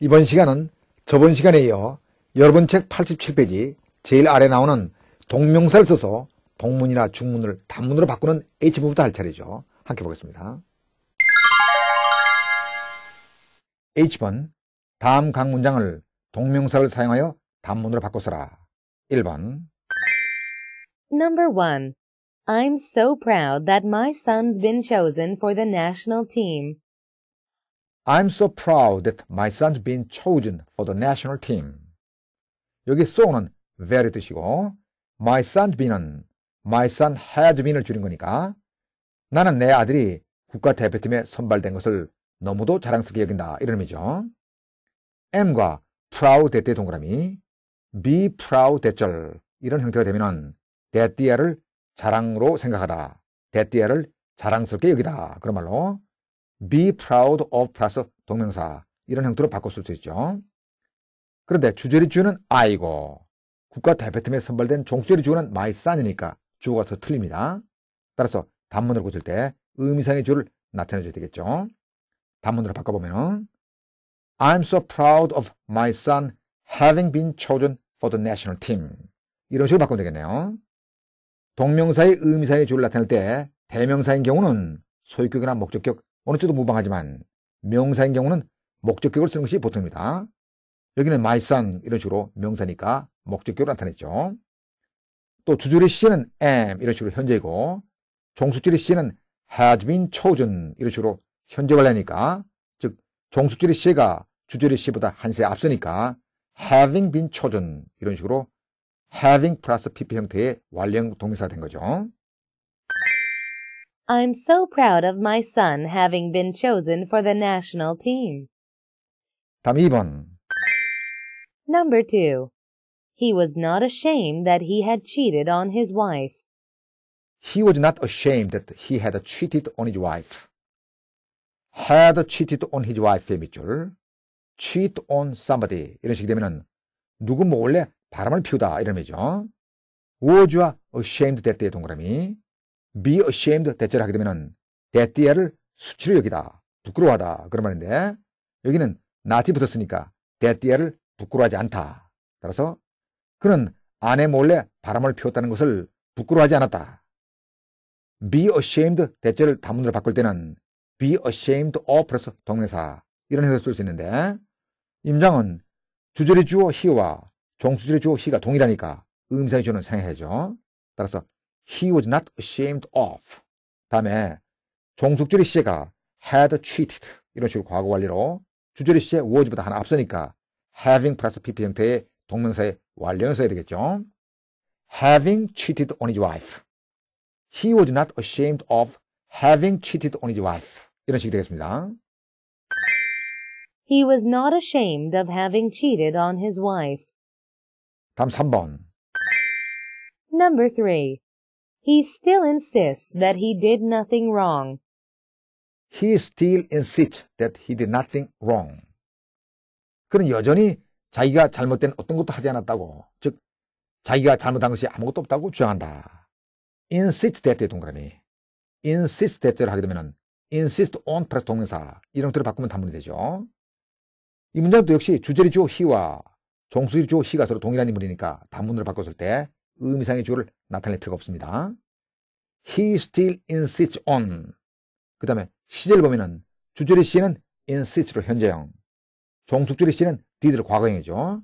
이번 시간은 저번 시간에 이어 여러분 책 87페이지 제일 아래 나오는 동명사를 써서 동문이나 중문을 단문으로 바꾸는 H부부터 할 차례죠. 함께 보겠습니다. H번 다음 각 문장을 동명사를 사용하여 단문으로 바꿔 써라. 1번 Number 1. I'm so proud that my son's been chosen for the national team. I'm so proud that my son's been chosen for the national team. 여기 so는 very 뜻이고 my son's been은 my son has been을 줄인 거니까 나는 내 아들이 국가대표팀에 선발된 것을 너무도 자랑스럽게 여긴다 이런 의미죠. M과 proud a 대때 동그라미 be proud t h a 대절 이런 형태가 되면은 대띠아를 자랑으로 생각하다 that 대띠아를 자랑스럽게 여기다 그런 말로 be proud of 플러스 동명사 이런 형태로 바꿨을수 있죠. 그런데 주절이 주어는 I고 국가 대표팀에 선발된 종절이 주어는 my son이니까 주어가 더 틀립니다. 따라서 단문을 고칠 때 의미상의 주를 나타내줘야 되겠죠. 단문으로 바꿔보면 I'm so proud of my son having been chosen for the national team 이런 식으로 바꾸면 되겠네요. 동명사의 의미상의 주를 나타낼 때 대명사인 경우는 소유격이나 목적격 어느 쪽도 무방하지만 명사인 경우는 목적격으로 쓰는 것이 보통입니다. 여기는 마이산 이런 식으로 명사니까 목적격으로 나타냈죠. 또 주줄이 C는 am 이런 식으로 현재이고 종속줄이 C는 has been chosen 이런 식으로 현재 관 완료니까 즉 종속줄이 C가 주줄이 C보다 한세 앞서니까 having been chosen 이런 식으로 having 플러스 pp 형태의 완료형 동사가 된 거죠. I'm so proud of my son having been chosen for the national team. 다음 2번. Number 2. He was not ashamed that he had cheated on his wife. He was not ashamed that he had cheated on his wife. had cheated on his wife 밑줄 cheat on somebody 이런 식이 되면은 누구 몰래 바람을 피우다 이런 의미죠. was와 ashamed 될 동그라미 be ashamed 대체를 하게 되면은 대띠야를 수치로 여기다. 부끄러워하다. 그런 말인데 여기는 나티 붙었으니까 대띠야를 부끄러워하지 않다. 따라서 그는 아내 몰래 바람을 피웠다는 것을 부끄러워하지 않았다. be ashamed 대체를 단문으로 바꿀 때는 be ashamed of 플러서동네사 이런 해석을 쓸 수 있는데 임장은 주절의 주어 he와 종수절의 주어 he가 동일하니까 음성의 주어는 상해야죠. 따라서 he was not ashamed of. 다음에 종숙주리 씨가 had cheated 이런 식으로 과거 완료로 주조리 씨의 was보다 하나 앞서니까 having 플러스 pp 형태의 동명사의 완료형 써야 되겠죠. having cheated on his wife. He was not ashamed of having cheated on his wife. 이런 식이 되겠습니다. He was not ashamed of having cheated on his wife. 다음 3번. Number 3. He still insists that he did nothing wrong. He still insists that he did nothing wrong. 그는 여전히 자기가 잘못된 어떤 것도 하지 않았다고, 즉 자기가 잘못한 것이 아무것도 없다고 주장한다. insist that의 동그라미. insist that를 하게 되면 insist on 플러스 동명사 이런 것들을 바꾸면 단문이 되죠. 이 문장도 역시 주제이 주어 he와 종수일 주어 he가 서로 동일한 인물이니까 단문으로 바꿨을 때 의미상의 주어를 나타낼 필요가 없습니다. He still insists on. 그 다음에 시제를 보면은 주절의 시에는 insist로 현재형. 종속절의 시는 did로 과거형이죠.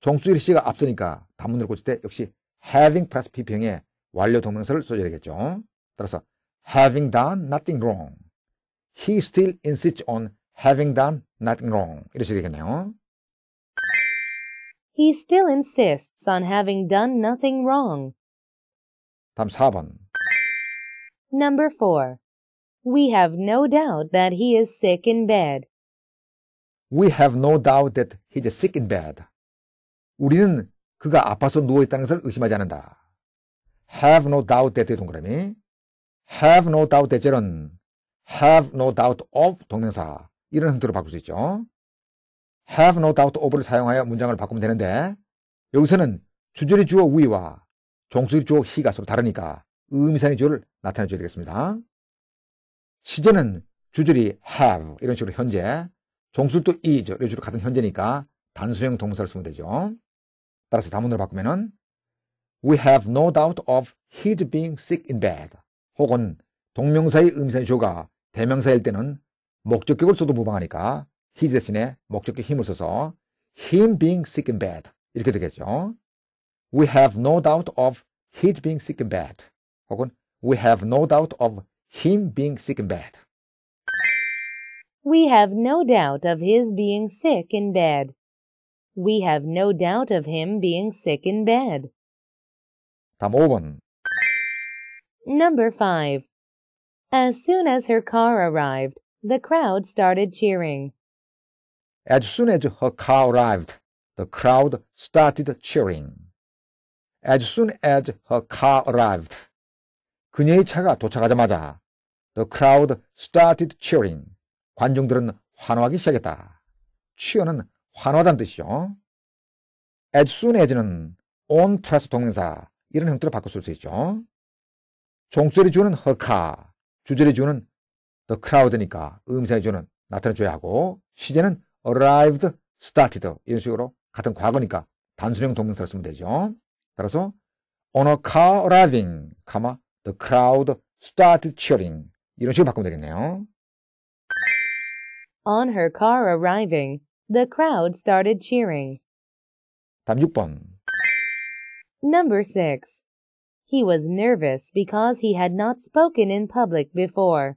종속절의 시가 앞서니까 단문으로 고칠 때 역시 having p l 플러스 비평의 완료 동명사를 써줘야 되겠죠. 따라서 having done nothing wrong. He still insists on having done nothing wrong. 이러셔야 되겠네요. He still insists on having done nothing wrong. 4번. Number 4. We have no doubt that he is sick in bed. We have no doubt that he is sick in bed. 우리는 그가 아파서 누워 있다는 것을 의심하지 않는다. have no doubt that 동그라미 have no doubt that은 have no doubt of 동명사 이런 형태로 바꿀 수 있죠. have no doubt of를 사용하여 문장을 바꾸면 되는데 여기서는 주절이 주어 we와 종속이 주어 he가 서로 다르니까 의미상의 주어를 나타내 줘야 되겠습니다. 시제는 주절이 have 이런 식으로 현재 종속도 is 이런 식으로 같은 현재니까 단수형 동사를 쓰면 되죠. 따라서 다문으로 바꾸면은 We have no doubt of his being sick in bed. 혹은 동명사의 의미상의 주어가 대명사일 때는 목적격을 써도 무방하니까 he 대신에 힘을 써서 him being sick and bad 이렇게 되겠죠. We have no doubt of his being sick and bad 혹은 We have no doubt of him being sick and bad. We have no doubt of his being sick in bed. We have no doubt of him being sick in bed. 다음 5번. Number 5. As soon as her car arrived, the crowd started cheering. As soon as her car arrived, the crowd started cheering. As soon as her car arrived, 그녀의 차가 도착하자마자 the crowd started cheering. 관중들은 환호하기 시작했다. cheer는 환호하다는 뜻이죠. as soon as는 on 플러스 동사 이런 형태로 바꿔 쓸수 있죠. 종소리 주는 her car, 주절이 주는 the crowd니까 음사의 주는 나타내줘야 하고 시제는 arrived, started 이런 식으로 같은 과거니까 단순형 동명사를 쓰면 되죠. 따라서 on a car arriving, 가마 the crowd started cheering 이런 식으로 바꾸면 되겠네요. On her car arriving, the crowd started cheering. 다음 6번. Number 6. He was nervous because he had not spoken in public before.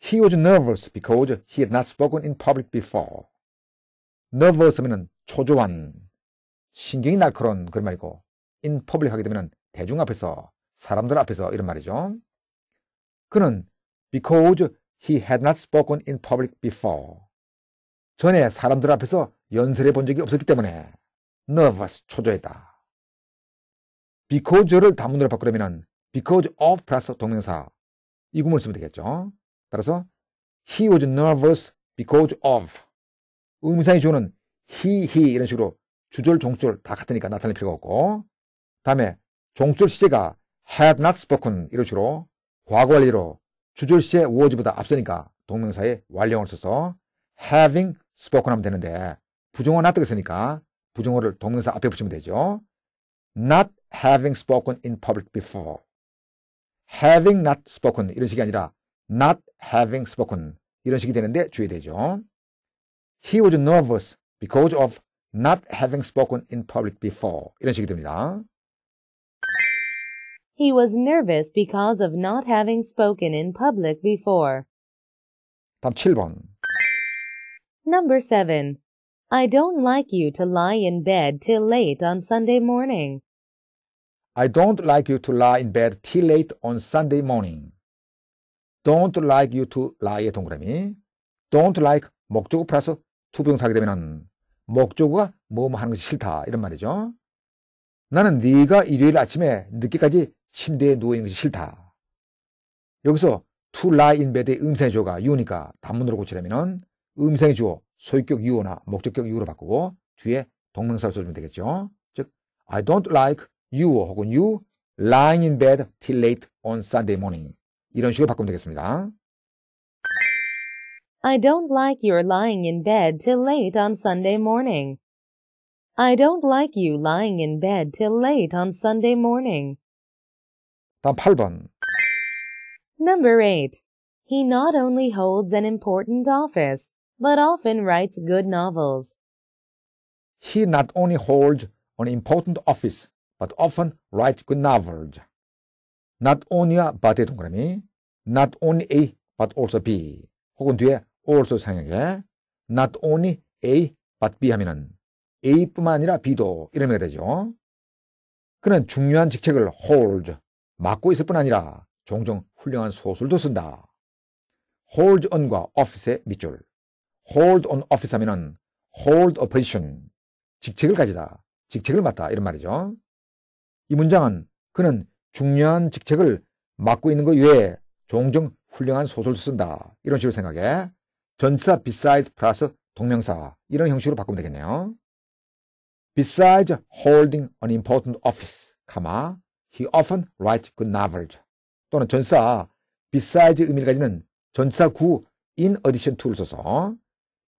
He was nervous because he had not spoken in public before. nervous 하면 초조한, 신경이 날카로운 그런 말이고 in public 하게 되면 대중 앞에서, 사람들 앞에서 이런 말이죠. 그는 because he had not spoken in public before. 전에 사람들 앞에서 연설해 본 적이 없었기 때문에 nervous, 초조했다. because를 단문으로 바꾸려면 because of 플러스 동명사 이 구문을 쓰면 되겠죠. 따라서 he was nervous because of 의문사의 주어는 he, he 이런 식으로 주절, 종절 다 같으니까 나타낼 필요가 없고 다음에 종절 시제가 had not spoken 이런 식으로 과거완리로 주절 시제 was보다 앞서니까 동명사의 완령을 써서 having spoken 하면 되는데 부정어 놔두겠으니까 부정어를 동명사 앞에 붙이면 되죠. not having spoken in public before having not spoken 이런 식이 아니라 not having spoken 이런 식이 되는데 주의되죠. He was nervous because of not having spoken in public before 이런 식이 됩니다. He was nervous because of not having spoken in public before. 다음 7번. Number 7. I don't like you to lie in bed till late on Sunday morning. I don't like you to lie in bed till late on Sunday morning. don't like you to lie의 동그라미 don't like 목적어 플러스 투부정사 하게 되면 목적어가 뭐 뭐 하는 것이 싫다 이런 말이죠. 나는 네가 일요일 아침에 늦게까지 침대에 누워있는 것이 싫다. 여기서 to lie in bed의 음성의 주어가 u 니까 단문으로 고치려면 음성의 주어 소유격 유어나 목적격 y o u 로 바꾸고 뒤에 동명사를 써주면 되겠죠. 즉 I don't like you 혹은 you lying in bed till late on Sunday morning. 이런 식으로 바꾸면 되겠습니다. I don't like your lying in bed till late on Sunday morning. I don't like you lying in bed till late on Sunday morning. 다음 8번. Number 8. He not only holds an important office, but often writes good novels. He not only holds an important office, but often writes good novels. not only but. 동그라미 not only A but also B 혹은 뒤에 also 상역에 not only A but B 하면은 A뿐만 아니라 B도 이런 의미가 되죠. 그는 중요한 직책을 hold 맡고 있을 뿐 아니라 종종 훌륭한 소설도 쓴다. hold on과 office의 밑줄 hold on office 하면은 hold a position 직책을 가지다 직책을 맡다 이런 말이죠. 이 문장은 그는 중요한 직책을 맡고 있는 것 외에 종종 훌륭한 소설도 쓴다. 이런 식으로 생각해. 전치사 besides 플러스 동명사 이런 형식으로 바꾸면 되겠네요. Besides holding an important office, 가마, he often writes good novels. 또는 전사 besides 의미를 가지는 전사 구 in addition to를 써서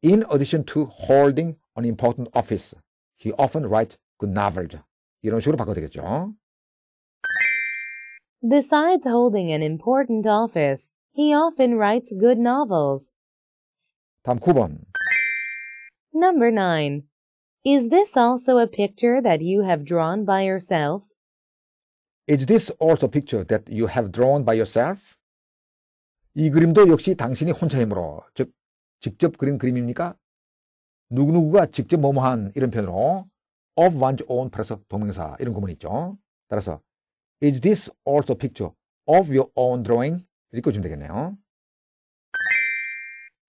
in addition to holding an important office, he often writes good novels. 이런 식으로 바꿔도 되겠죠. Besides holding an important office, he often writes good novels. 다음 9번. Number 9. Is this also a picture that you have drawn by yourself? Is this also a picture that you have drawn by yourself? 이 그림도 역시 당신이 혼자 힘으로 즉 직접 그린 그림입니까? 누구누구가 직접 뭐뭐한 이런 표현으로 of one's own 팔아서 동명사 이런 구문이 있죠. 따라서 Is this also picture of your own drawing? 읽어주면 되겠네요.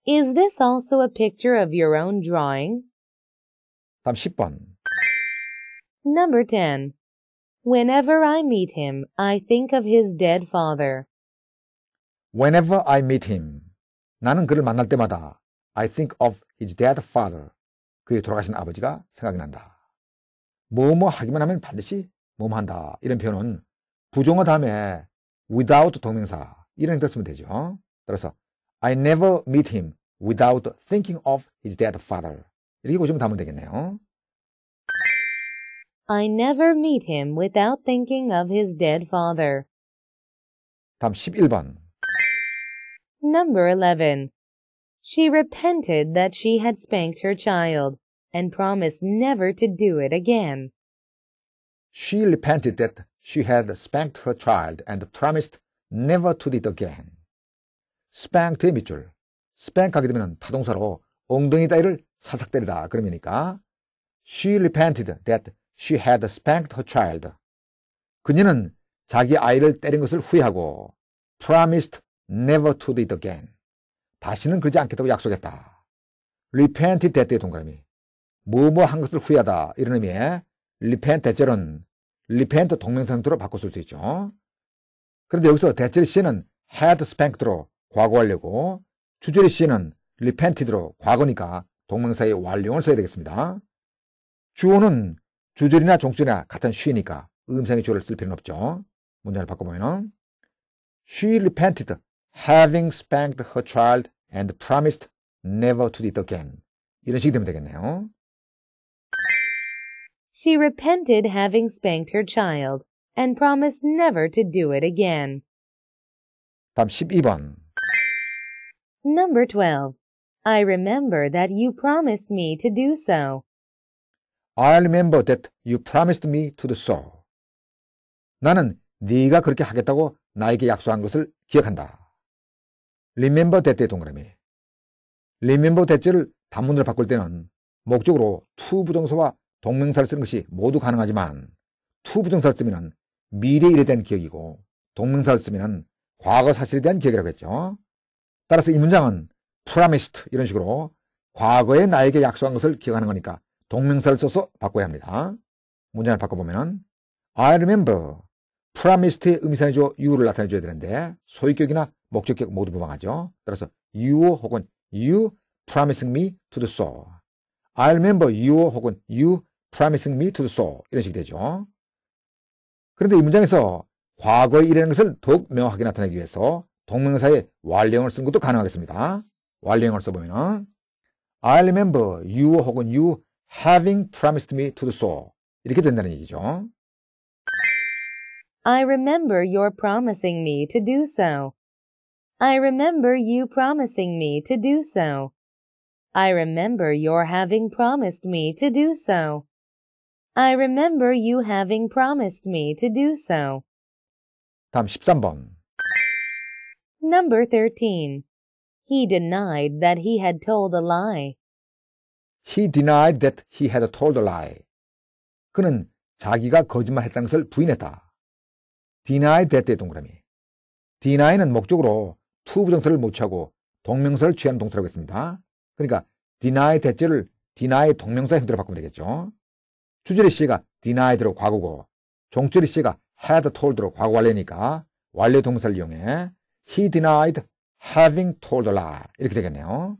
Is this also a picture of your own drawing? 다음 10번. Number 10. Whenever I meet him, I think of his dead father. Whenever I meet him. 나는 그를 만날 때마다 I think of his dead father. 그의 돌아가신 아버지가 생각이 난다. 뭐 뭐 하기만 하면 반드시 뭐뭐 한다. 이런 표현은 부정어 다음에 without 동명사 이런 형태 쓰면 되죠. 따라서 I never meet him without thinking of his dead father. 이렇게 보시면 담으면 되겠네요. I never meet him without thinking of his dead father. 다음 11번. Number 11. She repented that she had spanked her child and promised never to do it again. She repented that She had spanked her child and promised never to do it again. spanked 밑줄. spank 하게 되면 타동사로 엉덩이 따위를 사삭 때리다. 그러니까 she repented that she had spanked her child. 그녀는 자기 아이를 때린 것을 후회하고 promised never to do it again. 다시는 그러지 않겠다고 약속했다. repent 대때의 동그라미. 뭐뭐 한 것을 후회하다. 이런 의미의 repent 대절은 리펜트 동명상투로 바꿨을수 있죠. 그런데 여기서 대절 C는 had spanked로 과거하려고 주절이 C는 repented로 과거니까 동명사의 완료을 써야 되겠습니다. 주어는 주절이나 종절이나 같은 she니까 음성의 주어를 쓸 필요는 없죠. 문장을 바꿔보면 She repented having spanked her child and promised never to do it again. 이런 식이 되면 되겠네요. She repented having spanked her child and promised never to do it again. 32번 Number 12. I remember that you promised me to do so. I remember that you promised me to do so. 나는 네가 그렇게 하겠다고 나에게 약속한 것을 기억한다. remember that 동그라미. remember that를 단문으로 바꿀 때는 목적으로 to 부정사와 동명사를 쓰는 것이 모두 가능하지만 투부정사를 쓰면 미래 일에 대한 기억이고 동명사를 쓰면 과거 사실에 대한 기억이라고 했죠. 따라서 이 문장은 프라미스트 이런 식으로 과거에 나에게 약속한 것을 기억하는 거니까 동명사를 써서 바꿔야 합니다. 문장을 바꿔보면 I remember 프라미스트의 의미상에죠 you를 나타내줘야 되는데 소유격이나 목적격 모두 부방하죠. 따라서 you 혹은 you promising me to do so. I remember you 혹은 you promising me to do so 이런 식이 되죠. 그런데 이 문장에서 과거에 일이라는 것을 더욱 명확하게 나타내기 위해서 동명사의 완료형을 쓴 것도 가능하겠습니다. 완료형을 써보면 I remember you 혹은 you having promised me to do so 이렇게 된다는 얘기죠. I remember your promising me to do so. I remember you promising me to do so. I remember your having promised me to do so. I remember you having promised me to do so. 다음 13번. Number 13. He denied that he had told a lie. He denied that he had told a lie. 그는 자기가 거짓말했다는 것을 부인했다. deny that의 동그라미. deny는 목적으로 to 부정사를 못 취하고 동명사를 취하는 동사라고 했습니다. 그러니까 deny that를 deny 동명사의 형태로 바꾸면 되겠죠. 주절이 씨가 denied로 과거고 종절이 씨가 had told로 과거 완료니까 완료 동사를 이용해 he denied having told a lie 이렇게 되겠네요.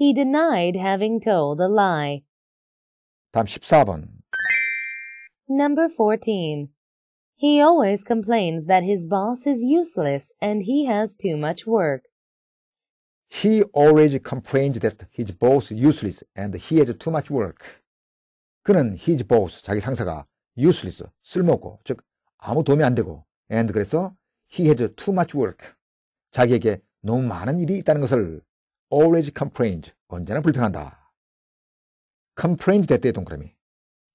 He denied having told a lie. 다음 14번. Number 14. He always complains that his boss is useless and he has too much work. He always complains that his boss is useless and he has too much work. 그는 his boss, 자기 상사가 useless, 쓸모없고, 즉, 아무 도움이 안 되고, and 그래서 he had too much work. 자기에게 너무 많은 일이 있다는 것을 always complained, 언제나 불평한다. complained 대때의 동그라미.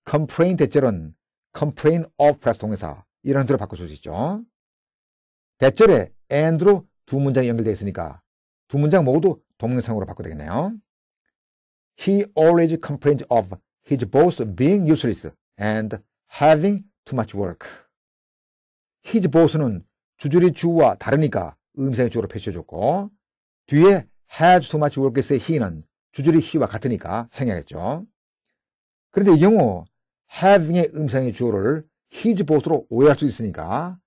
complain 대절은 complain of 플러스 동사 이런 뜻으로 바꿔줄 수 있죠. 대절에 and로 두 문장이 연결되어 있으니까 두 문장 모두 동영상으로 바꿔야 되겠네요. He always complained of He's both being useless and having too much work. His boss는 주절이 주와 다르니까 음성의 주로 어 표시해줬고 뒤에 has too much work에서의 he는 주절이 he와 같으니까 생략했죠. 그런데 이 경우 having의 음성의 주어를 his boss로 오해할 수 있으니까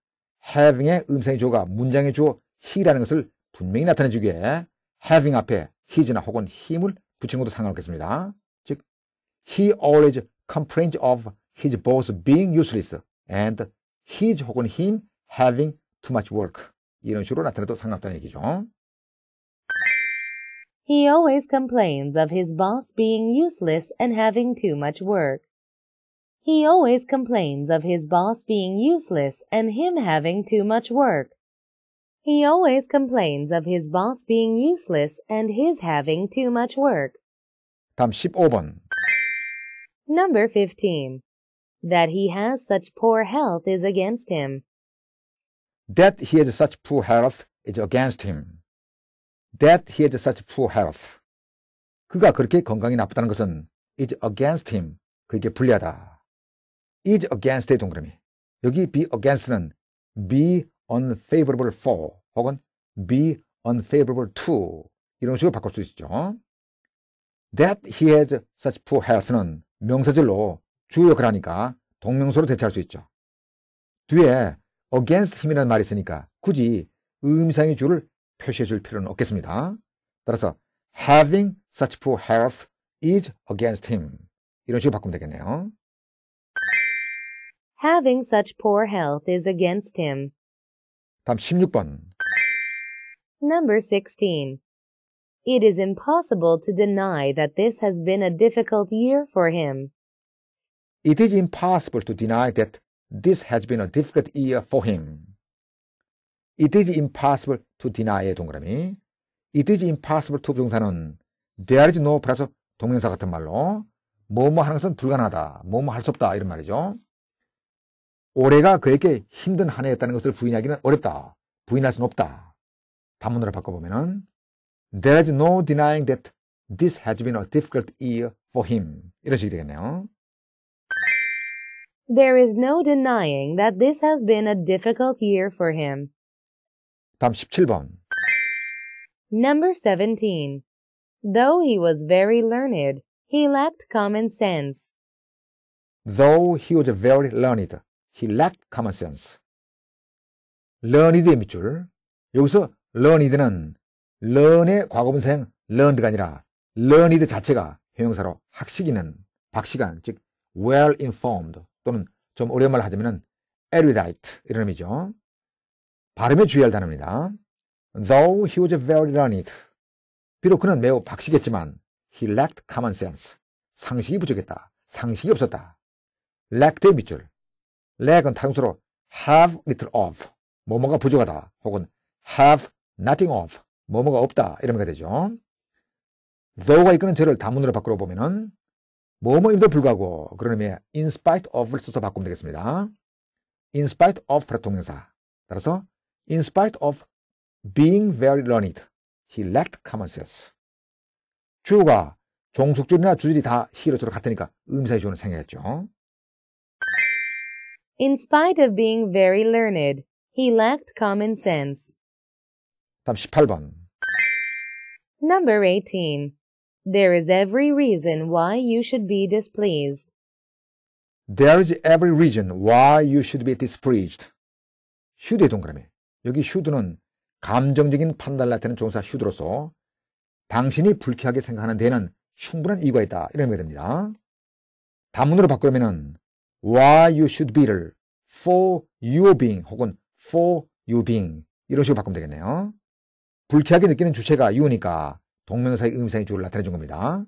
having의 음성의 주어가 문장의 주어 he라는 것을 분명히 나타내주기에 having 앞에 his나 혹은 힘을 붙인 것도 상관없겠습니다. He always complains of his boss being useless and his 혹은 him having too much work. 이런 식으로 나타내도 상관없다는 얘기죠. He always complains of his boss being useless and having too much work. He always complains of his boss being useless and him having too much work. He always complains of his boss being useless and his having too much work. 다음 15번. Number 15. That he has such poor health is against him. That he has such poor health is against him. That he has such poor health. 그가 그렇게 건강이 나쁘다는 것은 is against him. 그게 불리하다. is against의 동그라미. 여기 be against는 be unfavorable for 혹은 be unfavorable to 이런 식으로 바꿀 수 있죠. That he has such poor health는 명사절로 주요 그라니까 동명사로 대체할 수 있죠. 뒤에 against 힘이라는 말이 있으니까 굳이 음상의 줄을 표시해 줄 필요는 없겠습니다. 따라서 having such poor health is against him 이런 식으로 바꾸면 되겠네요. Having such poor health is against him. 다음 16번. Number 16. It is impossible to deny that this has been a difficult year for him. It is impossible to deny that this has been a difficult year for him. It is impossible to deny 동그라미. It is impossible to 동사는 there is no 플러스 동명사 같은 말로 뭐 뭐 하는 것은 불가능하다. 뭐 뭐 할 수 없다. 이런 말이죠. 올해가 그에게 힘든 한 해였다는 것을 부인하기는 어렵다. 부인할 수는 없다. 단문으로 바꿔보면은 There is no denying that this has been a difficult year for him. 이런 식이 되겠네요. There is no denying that this has been a difficult year for him. 다음 17번. Number 17. Though he was very learned, he lacked common sense. Though he was very learned, he lacked common sense. learned의 밑줄. 여기서 learned는 learn의 과거분사형 learned가 아니라 learned 자체가 형용사로 학식이는 박시간, 즉 well informed 또는 좀 어려운 말을 하자면 erudite 이런 의미죠. 발음에 주의할 단어입니다. Though he was very learned. 비록 그는 매우 박식했지만 he lacked common sense. 상식이 부족했다. 상식이 없었다. lacked의 밑줄. lack은 타동수로 have little of. 뭐뭐가 부족하다 혹은 have nothing of. 뭐뭐가 없다 이런게 되죠. though가 이끄는 죄를 단문으로 바꾸어 보면은 뭐뭐임에도 불구하고 그런 의미의 in spite of를 써서 바꾸면 되겠습니다. in spite of 대통령사 따라서 in spite of being very learned he lacked common sense 주어가 종속줄이나 주질이 다히 e 로 서로 같으니까 음사의 주어는 생략했죠. In spite of being very learned, he lacked common sense. 다음 18번 Number 18. There is every reason why you should be displeased. There is every reason why you should be displeased. 슈드의 동그라미. 여기 should는 감정적인 판단을 나타내는 종사 should로서 당신이 불쾌하게 생각하는 데는 충분한 이유가 있다. 이런 의미가 됩니다. 단문으로 바꾸려면 why you should be를 for you being 혹은 for you being 이런 식으로 바꾸면 되겠네요. 불쾌하게 느끼는 주체가 이유니까 동명사의 의미상의 주를 나타내준 겁니다.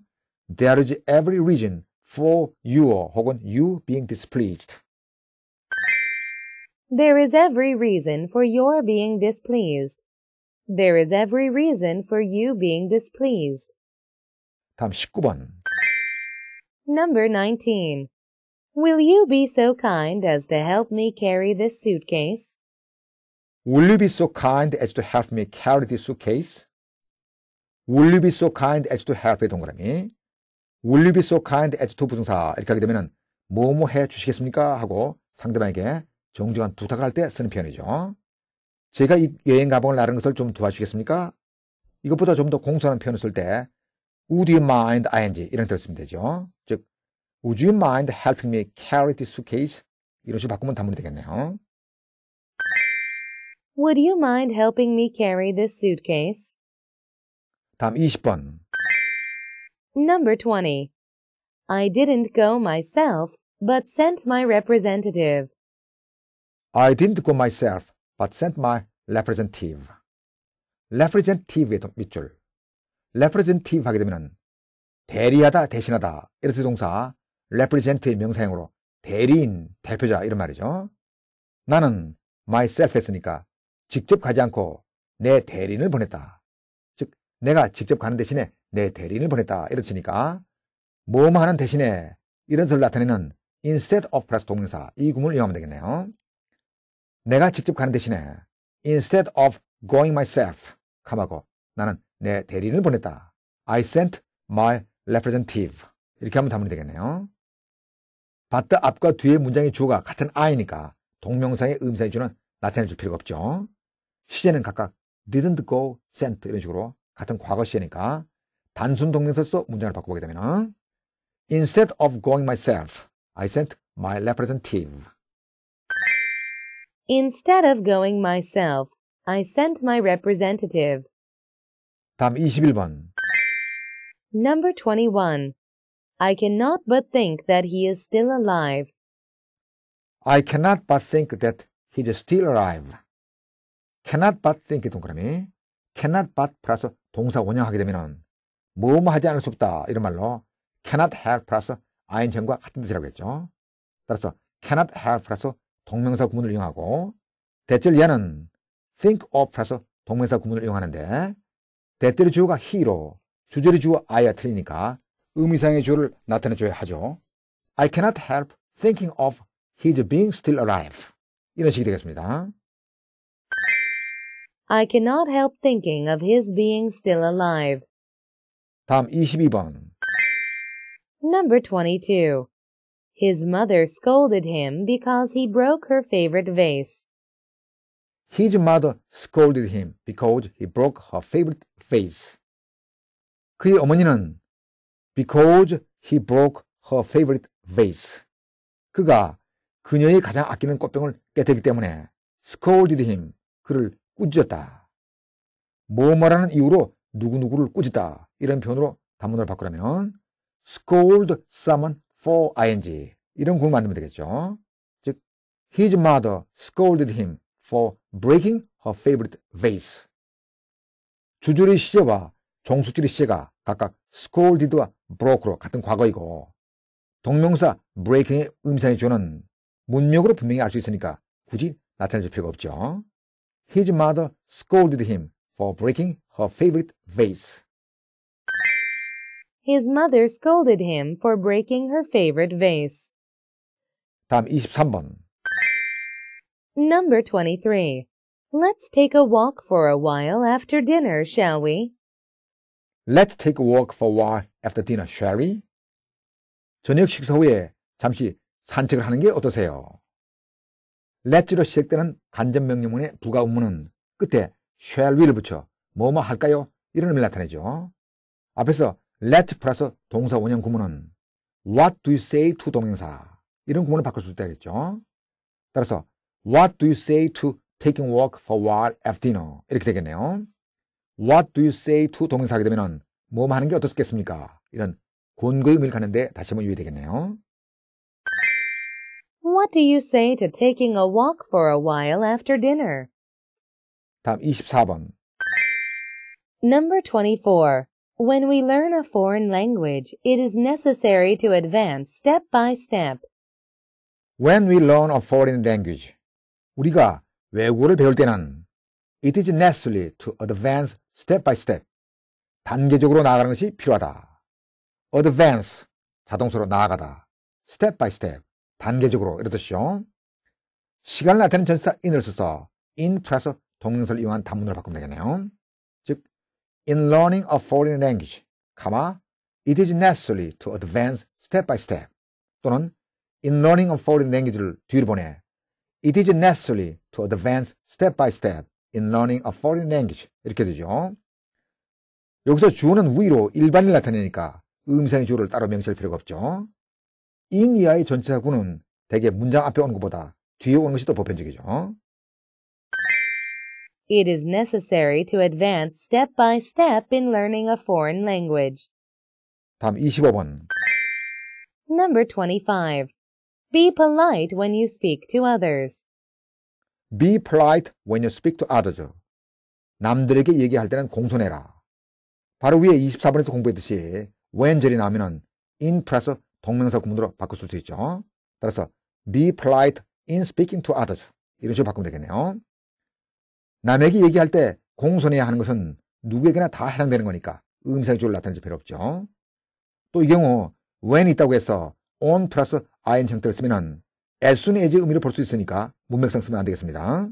There is every reason for your 혹은 you being displeased. There is every reason for your being displeased. There is every reason for you being displeased. 다음 19번. Number 19. Will you be so kind as to help me carry this suitcase? Will you be so kind as to help me carry this suitcase? Will you be so kind as to help의 동그라미. Will you be so kind as to 부정사. 이렇게 하게 되면은 뭐뭐 해 주시겠습니까? 하고 상대방에게 정중한 부탁을 할 때 쓰는 표현이죠. 제가 이 여행 가방을 나르는 것을 좀 도와주시겠습니까? 이것보다 좀 더 공손한 표현을 쓸 때 Would you mind ing 이런 뜻을 쓰면 되죠. 즉 Would you mind helping me carry this suitcase? 이런 식으로 바꾸면 단문이 되겠네요. Would you mind helping me carry this suitcase? 답 20번. Number 20. I didn't go myself, but sent my representative. I didn't go myself, but sent my representative. representative의 밑줄. representative 하게 되면 대리하다, 대신하다 이런 동사 represent의 명사형으로 대리인, 대표자 이런 말이죠. 나는 myself 했으니까 직접 가지 않고 내 대리인을 보냈다. 즉 내가 직접 가는 대신에 내 대리인을 보냈다. 이렇으니까 뭐 뭐 하는 대신에 이런 것을 나타내는 instead of 플러스 동사 이 구문을 이용하면 되겠네요. 내가 직접 가는 대신에 instead of going myself 감하고 나는 내 대리인을 보냈다. I sent my representative 이렇게 하면 답문이 되겠네요. 바트 앞과 뒤의 문장의 주어가 같은 I니까 동명사의 음성의 주는 나타낼 필요가 없죠. 시제는 각각 didn't go, sent 이런 식으로 같은 과거시제니까 단순 동명사 문장을 바꿔보게 되면 Instead of going myself, I sent my representative. Instead of going myself, I sent my representative. 다음 21번. Number 21. I cannot but think that he is still alive. I cannot but think that he is still alive. cannot but think 동그라미 cannot but 플러스 동사 원형하게 되면은 뭐뭐 하지 않을 수 없다 이런 말로 cannot help 플러스 ing과 같은 뜻이라고 했죠. 따라서 cannot help 플러스 동명사 구문을 이용하고 대절 얘는 think of 플러스 동명사 구문을 이용하는데 대체로 주어가 he로 주절의 주어 I가 틀리니까 의미상의 주어를 나타내줘야 하죠. I cannot help thinking of his being still alive. 이런 식이 되겠습니다. I cannot help thinking of his being still alive. 다음 22번. Number 22. His mother scolded him because he broke her favorite vase. His mother scolded him because he broke her favorite vase. 그의 어머니는 because he broke her favorite vase. 그가 그녀의 가장 아끼는 꽃병을 깨뜨리기 때문에 scolded him. 그를 꾸짖었다. 뭐뭐라는 이유로 누구누구를 꾸짖다. 이런 표현으로 단문을 바꾸려면 scold someone for ing 이런 구문 만들면 되겠죠. 즉, his mother scolded him for breaking her favorite vase. 주주리 시제와 종수지리 시제가 각각 scolded와 broke로 같은 과거이고 동명사 breaking의 음산이 주는 문명으로 분명히 알 수 있으니까 굳이 나타낼 필요가 없죠. his mother scolded him for breaking her favorite vase. His mother scolded him for breaking her favorite vase. 다음 23번. Number 23. Let's take a walk for a while after dinner, shall we? Let's take a walk for a while after dinner, shall we? 저녁 식사 후에 잠시 산책을 하는 게 어떠세요? let로 s 시작되는 간접명령문의 부가 음문은 끝에 shall will 붙여 뭐뭐 할까요? 이런 의미를 나타내죠. 앞에서 let 플러스 동사 원형 구문은 what do you say to 동행사 이런 구문을 바꿀 수 있다겠죠. 따라서 what do you say to taking walk for while after dinner 이렇게 되겠네요. what do you say to 동행사 하게 되면 뭐뭐 하는 게 어떻겠습니까? 이런 권고의 의미를 갖는데 다시 한번 유의되겠네요. What do you say to taking a walk for a while after dinner? 24번. Number 24. When we learn a foreign language, it is necessary to advance step by step. When we learn a foreign language, 우리가 외국어를 배울 때는 it is necessary to advance step by step. 단계적으로 나아가는 것이 필요하다. advance, 자동으로 나아가다. step by step, 단계적으로 이렇듯이요. 시간을 나타내는 전사 in을 써서 in 플러스 동명사를 이용한 단문으로 바꾸면 되겠네요. 즉, in learning a foreign language, 가마, it is necessary to advance step by step 또는 in learning a foreign language를 뒤로 보내 it is necessary to advance step by step in learning a foreign language 이렇게 되죠. 여기서 주어는 위로 일반을 나타내니까 음성의 주어를 따로 명시할 필요가 없죠. 인 이하의 전치사구는 대개 문장 앞에 오는 것보다 뒤에 오는 것이 더 보편적이죠. It is necessary to advance step by step in learning a foreign language. 다음 25번. Number 25. Be polite when you speak to others. Be polite when you speak to others. 남들에게 얘기할 때는 공손해라. 바로 위에 24번에서 공부했듯이 when 절이 나오면 in 플러스 동명사 구문으로 바꿀 수 있죠. 따라서 be polite in speaking to others 이런 식으로 바꾸면 되겠네요. 남에게 얘기할 때 공손해야 하는 것은 누구에게나 다 해당되는 거니까 음사적으로 나타내지 필요 없죠. 또 이 경우 when 있다고 해서 on 플러스 in 형태를 쓰면 as soon as 의미를 볼 수 있으니까 문맥상 쓰면 안 되겠습니다.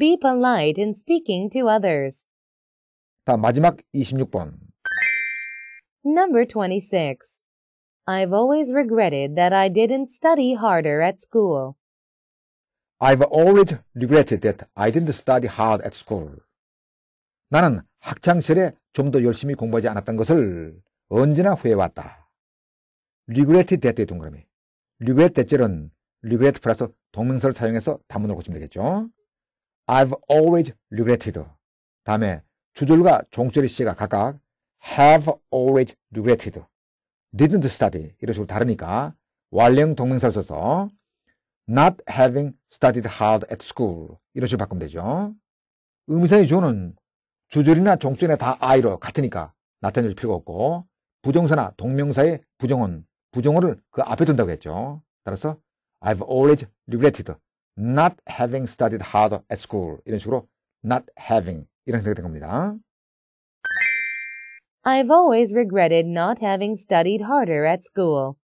Be polite in speaking to others. 다 마지막 26번. Number 26. I've always regretted that I didn't study harder at school. I've always regretted that I didn't study hard at school. 나는 학창시절에 좀 더 열심히 공부하지 않았던 것을 언제나 후회해왔다. regret that의 동그라미. regret that절은 regret 플러스 동명사를 사용해서 단문을 고치면 되겠죠. I've always regretted. 다음에 주절과 종절의 시가 각각 have always regretted. didn't study. 이런 식으로 다르니까. 완령 동명사를 써서 not having studied hard at school. 이런 식으로 바꾸면 되죠. 음성의 조는 주절이나 종전에나다 I로 같으니까 나타낼 필요가 없고 부정사나 동명사의 부정은 부정어를 그 앞에 둔다고 했죠. 따라서 I've always regretted not having studied hard at school 이런 식으로 not having 이런 생각이 된 겁니다. I've always regretted not having studied harder at school.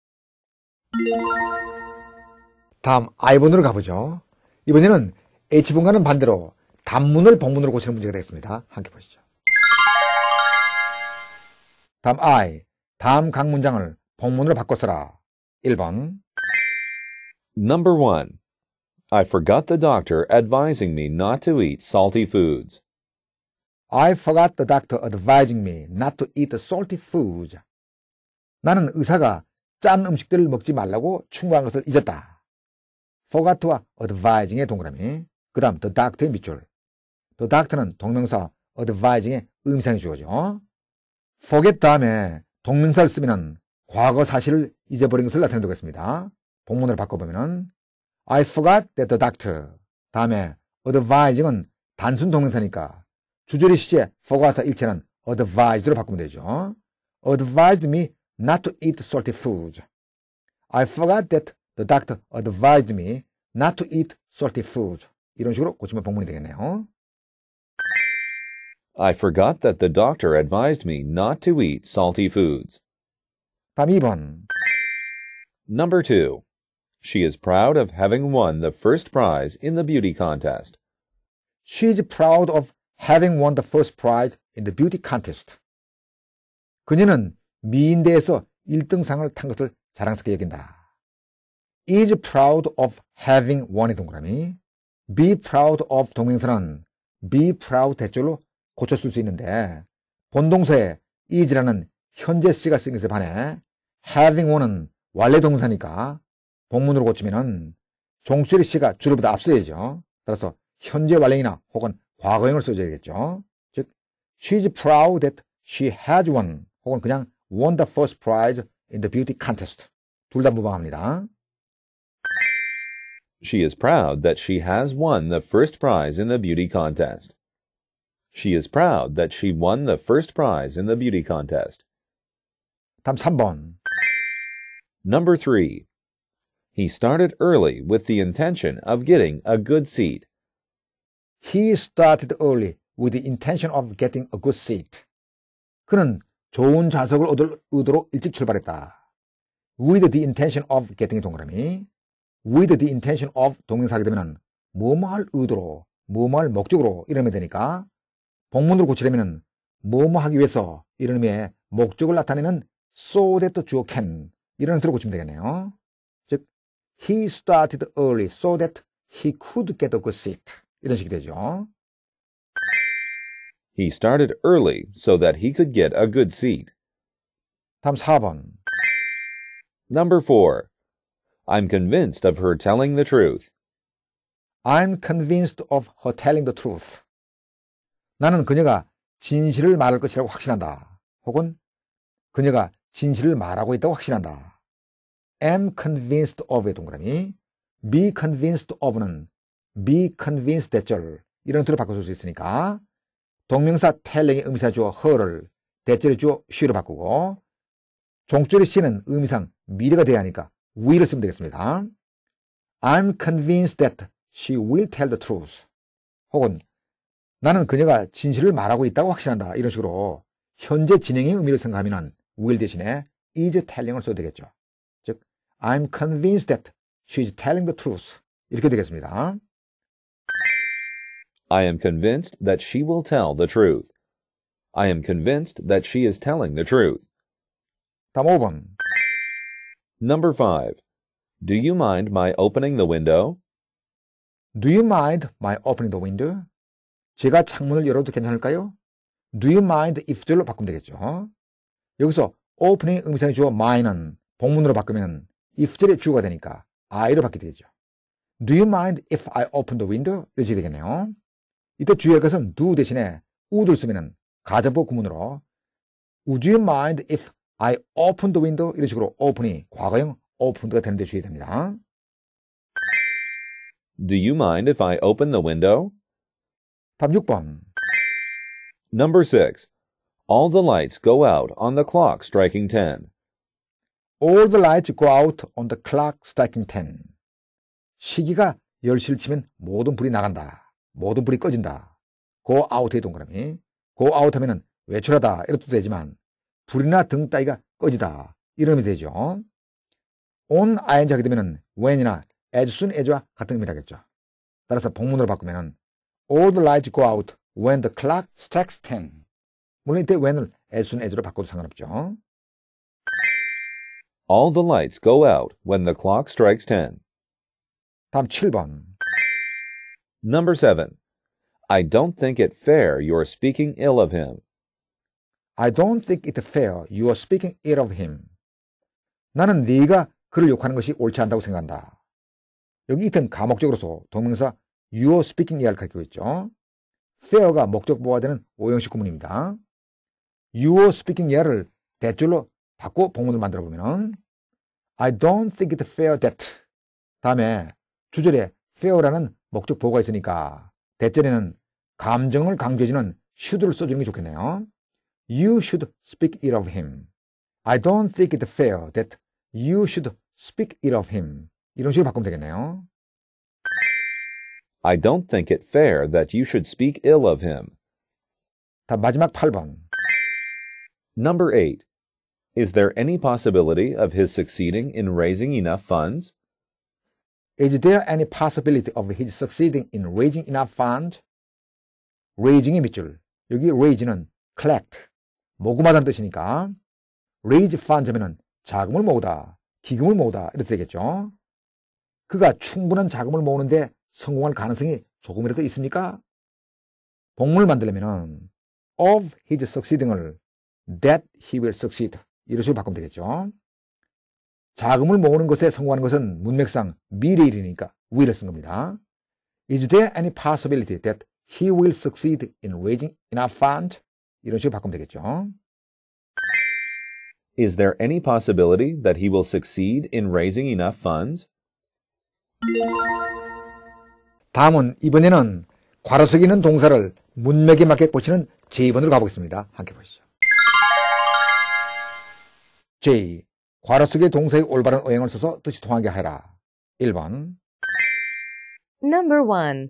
다음 I번으로 가보죠. 이번에는 H번과는 반대로 단문을 복문으로 고치는 문제가 되겠습니다. 함께 보시죠. 다음 I. 다음 각 문장을 복문으로 바꿔 쓰라. 1번 Number 1. I forgot the doctor advising me not to eat salty foods. I forgot the doctor advising me not to eat salty foods. 나는 의사가 짠 음식들을 먹지 말라고 충고한 것을 잊었다. forgot와 advising의 동그라미. 그 다음 the doctor의 밑줄. the doctor는 동명사 advising의 음상이 주어져. forget 다음에 동명사를 쓰면 과거 사실을 잊어버린 것을 나타낸다고 했습니다. 본문으로 바꿔보면 I forgot that the doctor 다음에 advising은 단순 동명사니까 주절의 시제 for과 일체는 advised로 바꾸면 되죠. advised me not to eat salty foods. I forgot that the doctor advised me not to eat salty foods. 이런 식으로 고치면 본문이 되겠네요. I forgot that the doctor advised me not to eat salty foods. 다음 2번. Number 2. She is proud of having won the first prize in the beauty contest. She is proud of having won the first prize in the beauty contest. 그녀는 미인대에서 1등상을 탄 것을 자랑스럽게 여긴다. is proud of having won의 동그라미 be proud of 동명사는 be proud 대절로 고쳤을수 있는데 본동사에 is라는 현재 시가 쓰인 것에 반해 having won은 원래 동사니까 본문으로 고치면은 종수리 씨가 주로보다 앞서야죠. 따라서 현재 완료이나 혹은 과거형을 써줘야겠죠. 즉, she's proud that she has won 혹은 그냥 won the first prize in the beauty contest. 둘 다 무방합니다. She is proud that she has won the first prize in the beauty contest. She is proud that she won the first prize in the beauty contest. 다음 3번. Number 3. He started early with the intention of getting a good seat. He started early with the intention of getting a good seat. 그는 좋은 좌석을 얻을 의도로 일찍 출발했다. With the intention of getting의 동그라미. With the intention of 동명사하게 되면 뭐뭐 할 의도로, 뭐뭐 할 목적으로 이러면 되니까 복문으로 고치려면 뭐뭐 하기 위해서 이런 의미의 목적을 나타내는 so that to 어 can 이런 들로 고치면 되겠네요. 즉, he started early so that he could get a good seat. 이런 식이 되죠. He started early so that he could get a good seat. 다음 4번. Number 4. I'm convinced of her telling the truth. I'm convinced of her telling the truth. 나는 그녀가 진실을 말할 것이라고 확신한다. 혹은 그녀가 진실을 말하고 있다고 확신한다. am convinced of의 동그라미 be convinced of는 be convinced 대절 이런 뜻으로 바꿔줄 수 있으니까 동명사 telling의 의미사 주어 her를 대절의 주어 she로 바꾸고 종줄이 c는 의미상 미래가 돼야 하니까 will을 쓰면 되겠습니다. I'm convinced that she will tell the truth 혹은 나는 그녀가 진실을 말하고 있다고 확신한다 이런 식으로 현재 진행의 의미를 생각하면 will 대신에 is telling을 써도 되겠죠. 즉 I'm convinced that she is telling the truth 이렇게 되겠습니다. I am convinced that she will tell the truth. I am convinced that she is telling the truth. Tamoban. Number 5. Do you mind my opening the window? Do you mind my opening the window? 제가 창문을 열어도 괜찮을까요? Do you mind if if들로 바꾸면 되겠죠. 여기서 opening 음성의 주어 mine은 복문으로 바꾸면 if들의 주어가 되니까 I로 바뀌게 되겠죠. Do you mind if I open the window? 이렇게 되겠네요. 이때 주의할 것은 do 대신에 would를 쓰면 가정법 구문으로 Would you mind if I open the window? 이런 식으로 open이 과거형 opened가 되는데 주의됩니다. Do you mind if I open the window? 답 6번. Number 6. All the lights go out on the clock striking 10. All the lights go out on the clock striking 10. 시기가 10시를 치면 모든 불이 나간다. 모든 불이 꺼진다. 고 아웃의 동그라미. 고 아웃하면은 외출하다 이렇게 되지만 불이나 등 따위가 꺼지다 이름이 되죠. on ing 하게 되면은 when이나 as soon as와 같은 의미를 하겠죠. 따라서 복문으로 바꾸면은 all the lights go out when the clock strikes 10. 물론 이때 when을 as soon as로 바꿔도 상관없죠. All the lights go out when the clock strikes 10. 다음 7번. Number 7. I don't think it fair you are speaking ill of him. I don't think it fair you are speaking ill of him. 나는 네가 그를 욕하는 것이 옳지 않다고 생각한다. 여기 이은 가목적으로서 동명사 you are speaking 이 l 를가르키고 있죠. fair가 목적보가 되는 오형식 구문입니다. you are speaking ill을 대줄로 바꿔 본문을 만들어 보면은 I don't think it fair that 다음에 주절에 fair라는 목적 보호가 있으니까 대전에는 감정을 강조해주는 should를 써주는 게 좋겠네요. You should speak ill of him. I don't think it fair that you should speak ill of him. 이런 식으로 바꾸면 되겠네요. I don't think it fair that you should speak ill of him. 답 마지막 8번. Number 8. Is there any possibility of his succeeding in raising enough funds? Is there any possibility of his succeeding in raising enough fund? raising의 밑줄. 여기 raise는 collect, 모금하다는 뜻이니까 raise fund 하면은 자금을 모으다, 기금을 모으다 이렇게 되겠죠. 그가 충분한 자금을 모으는데 성공할 가능성이 조금이라도 있습니까? 복문을 만들려면은 of his succeeding을 that he will succeed 이런 식으로 바꾸면 되겠죠. 자금을 모으는 것에 성공하는 것은 문맥상 미래 일이니까 will을 쓴 겁니다. Is there any possibility that he will succeed in raising enough fund? 이런 식으로 바꾸면 되겠죠. Is there any possibility that he will succeed in raising enough funds? 다음은 이번에는 괄호 속이는 동사를 문맥에 맞게 고치는 제2번으로 가보겠습니다. 함께 보시죠. J. 괄호 속의 동사의 올바른 어행을 써서 뜻이 통하게 해라. 1번 Number 1.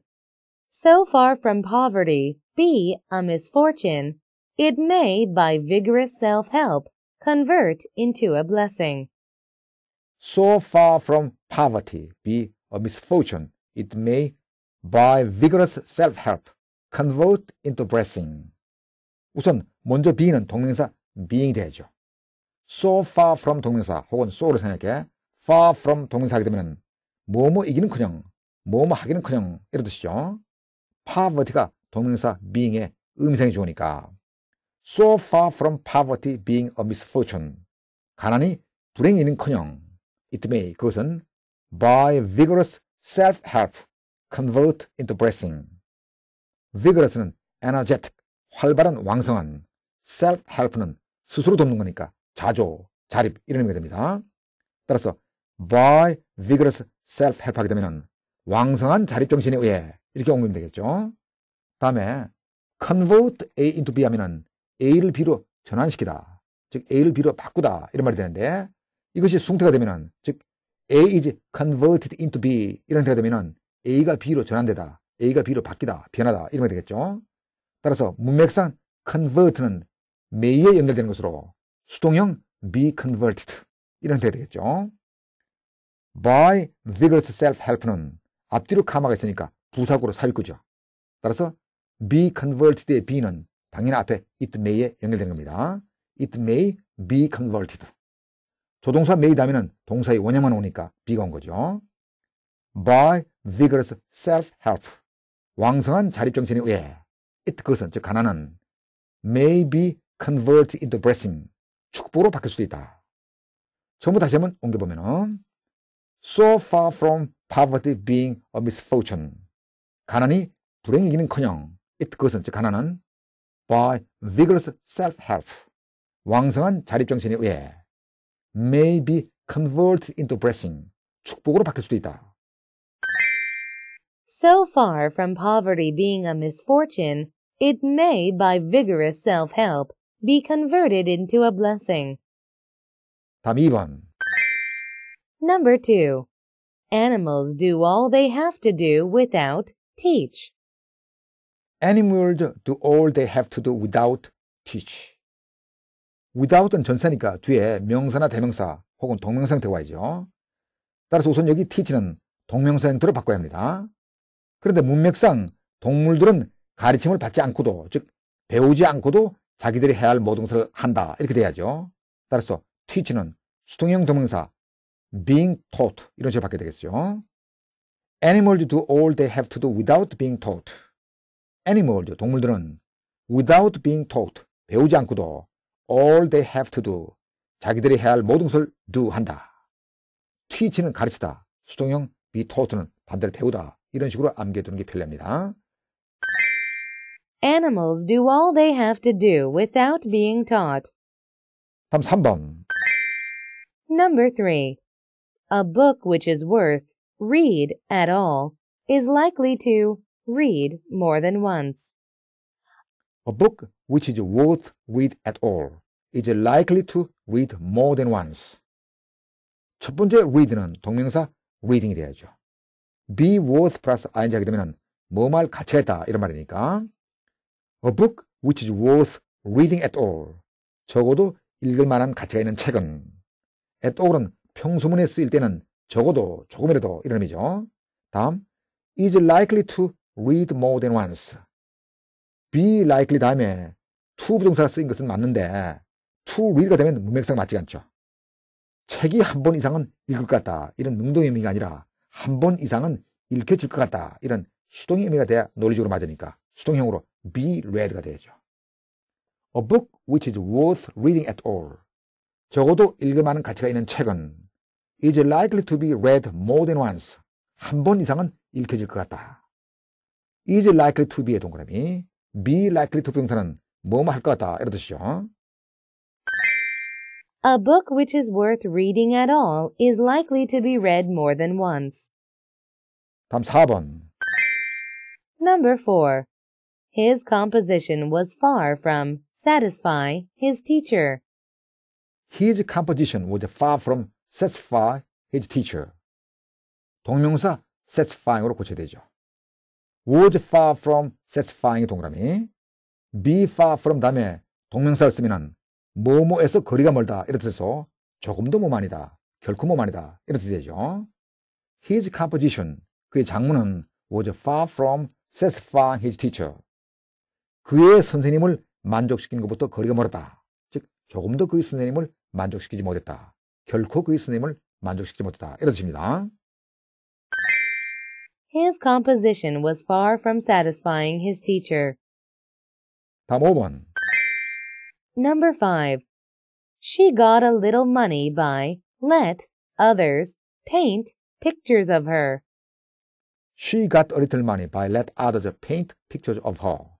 So far from poverty, be a misfortune. It may, by vigorous self-help, convert into a blessing. So far from poverty, be a misfortune. It may, by vigorous self-help, convert into blessing. 우선 먼저 be는 동명사 being 되죠. so far from 동명사 혹은 so를 생각해 far from 동명사 하게 되면 뭐 뭐 이기는커녕 뭐뭐 하기는커녕 이런 뜻이죠. poverty가 동명사 being의 음성이 좋으니까 so far from poverty being a misfortune 가난이 불행이는커녕 it may 그것은 by vigorous self-help convert into blessing vigorous는 energetic 활발한 왕성한 self-help는 스스로 돕는 거니까 자조, 자립 이런 의미가 됩니다. 따라서 by vigorous self-help 하게 되면 왕성한 자립정신에 의해 이렇게 옮기면 되겠죠. 다음에 convert A into B 하면은 A를 B로 전환시키다. 즉 A를 B로 바꾸다 이런 말이 되는데 이것이 숭태가 되면은 즉 A is converted into B 이런 태가 되면은 A가 B로 전환되다. A가 B로 바뀌다. 변하다. 이런 말이 되겠죠. 따라서 문맥상 convert는 may에 연결되는 것으로 수동형 be converted 이런 돼 되겠죠. by vigorous self-help는 앞뒤로 감마가 있으니까 부사구로 삽입구죠. 따라서 be converted의 be는 당연히 앞에 it may에 연결되는 겁니다. it may be converted. 조동사 may 다음에는 동사의 원형만 오니까 be가 온 거죠. by vigorous self-help. 왕성한 자립정신에 의해 it 그것은 즉 가난은 may be converted into blessing. 축복으로 바뀔 수도 있다. 전부 다시 한번 옮겨보면은 so far from poverty being a misfortune 가난이 불행이기는커녕 it 그것은 즉 가난은 by vigorous self-help 왕성한 자립정신에 의해 may be converted into blessing 축복으로 바뀔 수도 있다. So far from poverty being a misfortune, it may by vigorous self-help be converted into a blessing. 답 2번. Number 2. Animals do all they have to do without teach. Animals do all they have to do without teach. without은 전사니까 뒤에 명사나 대명사 혹은 동명사 형태가 와야죠. 따라서 우선 여기 teach는 동명사 형태로 바꿔야 합니다. 그런데 문맥상 동물들은 가르침을 받지 않고도 즉 배우지 않고도 자기들이 해야 할 모든 것을 한다. 이렇게 돼야죠. 따라서 teach는 수동형 동명사 being taught 이런 식으로 바뀌게 되겠죠. Animals do all they have to do without being taught. Animals, 동물들은 without being taught, 배우지 않고도 all they have to do, 자기들이 해야 할 모든 것을 do 한다. teach는 가르치다, 수동형 be taught는 반대로 배우다. 이런 식으로 암기해두는 게 편리합니다. Animals do all they have to do without being taught. 33번 Number 3. A book which is worth read at all is likely to read more than once. A book which is worth read at all is likely to read more than once. 첫 번째 read는 동명사 reading이 돼야죠. be worth plus 플러스 ing하게 되면 뭐뭐할 가치가 있다 이런 말이니까 A book which is worth reading at all. 적어도 읽을 만한 가치가 있는 책은. at all은 평소문에 쓰일 때는 적어도 조금이라도 이런 의미죠. 다음 is likely to read more than once. be likely 다음에 to 부정사가 쓰인 것은 맞는데 to read가 되면 문맥상 맞지 않죠. 책이 한 번 이상은 읽을 것 같다. 이런 능동 의미가 의 아니라 한 번 이상은 읽혀질 것 같다. 이런 수동의 의미가 돼야 논리적으로 맞으니까 수동형으로 be read가 되죠. A book which is worth reading at all. 적어도 읽음하는 가치가 있는 책은 is likely to be read more than once. 한 번 이상은 읽혀질 것 같다. is likely to be의 동그라미, be likely to 부정사는 뭐뭐 할 것 같다. 이런 뜻이죠. A book which is worth reading at all is likely to be read more than once. 다음 4번. Number 4. his composition was far from satisfy his teacher. His composition was far from satisfy his teacher. 동명사 satisfying으로 고쳐야 되죠. was far from satisfying 동그라미 be far from 다음에 동명사를 쓰면 뭐뭐에서 거리가 멀다 이런 뜻에서 조금도 아니다. 결코 뭐만이다 이런 뜻이 되죠. His composition 그의 장문은 was far from satisfying his teacher 그의 선생님을 만족시키는 것부터 거리가 멀었다. 즉 조금 더 그의 선생님을 만족시키지 못했다. 결코 그의 선생님을 만족시키지 못했다. 이런 뜻입니다. His composition was far from satisfying his teacher. 다음 5번. Number 5. She got a little money by let others paint pictures of her. She got a little money by let others paint pictures of her.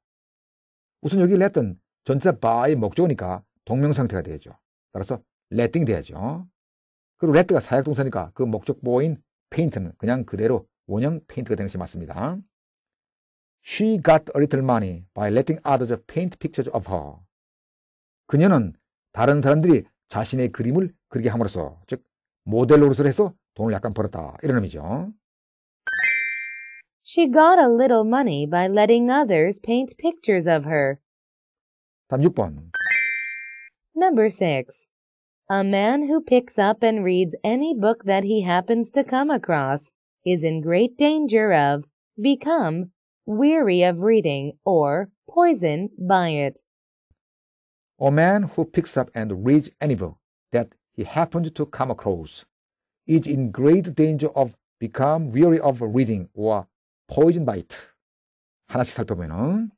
우선 여기 let은 전체 바의 목적어니까 동명상태가 되죠. 따라서 letting 돼야죠. 그리고 let가 사역동사니까 그 목적보인 paint는 그냥 그대로 원형 페인트가 되는 것이 맞습니다. She got a little money by letting others paint pictures of her. 그녀는 다른 사람들이 자신의 그림을 그리게 함으로써 즉 모델로서 해서 돈을 약간 벌었다 이런 의미죠. She got a little money by letting others paint pictures of her. 36번. Number 6. A man who picks up and reads any book that he happens to come across is in great danger of become weary of reading or poisoned by it. A man who picks up and reads any book that he happens to come across is in great danger of become weary of reading or 포이즌 바이트 하나씩 살펴보면은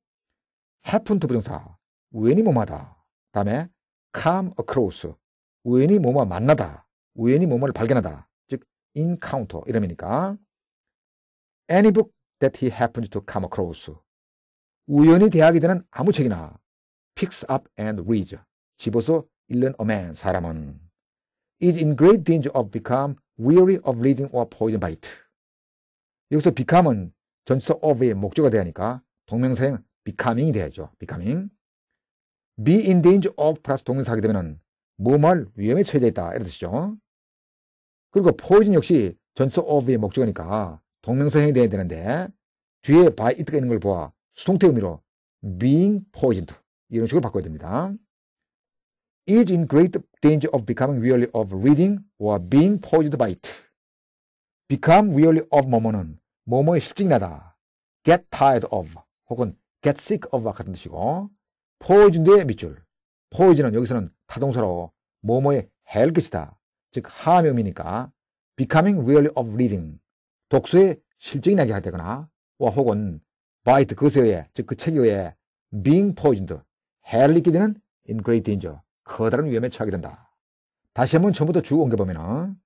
happen to 부정사 우연히 뭐마다 다음에 come across 우연히 뭐뭐 만나다 우연히 뭐뭐를 발견하다 즉 encounter 이름이니까 any book that he h a p p e n s to come across 우연히 대학이 되는 아무 책이나 picks up and reads 집어서 읽는 a man 사람은 is in great danger of become weary of reading or p o i s o n b it 여기서 become은 전치사 of의 목적어 돼야 하니까 동명사형 becoming이 돼야죠. becoming. be in danger of 플러스 동명사 하게 되면 무말 위험에 처해져 있다. 이런 뜻이죠. 그리고 poison 역시 전치사 of의 목적어니까 동명사형이 돼야 되는데 뒤에 by it가 있는 걸 보아 수동태 의미로 being poisoned 이런 식으로 바꿔야 됩니다. is in great danger of becoming weary of reading or being poisoned by it. become weary of 뭐뭐는 뭐뭐에 실증이 나다. get tired of 혹은 get sick of 같은 뜻이고 poison의 밑줄. poison은 여기서는 타동사로 뭐뭐에 해할 것이다. 즉 하명이니까 becoming weary of reading 독서에 실증이 나게 하다거나 와 혹은 by it 그것에 의해 즉 그 책에 의해 being poisoned 해를 입게 되는 in great danger 커다란 위험에 처하게 된다. 다시 한번 처음부터 쭉 옮겨보면은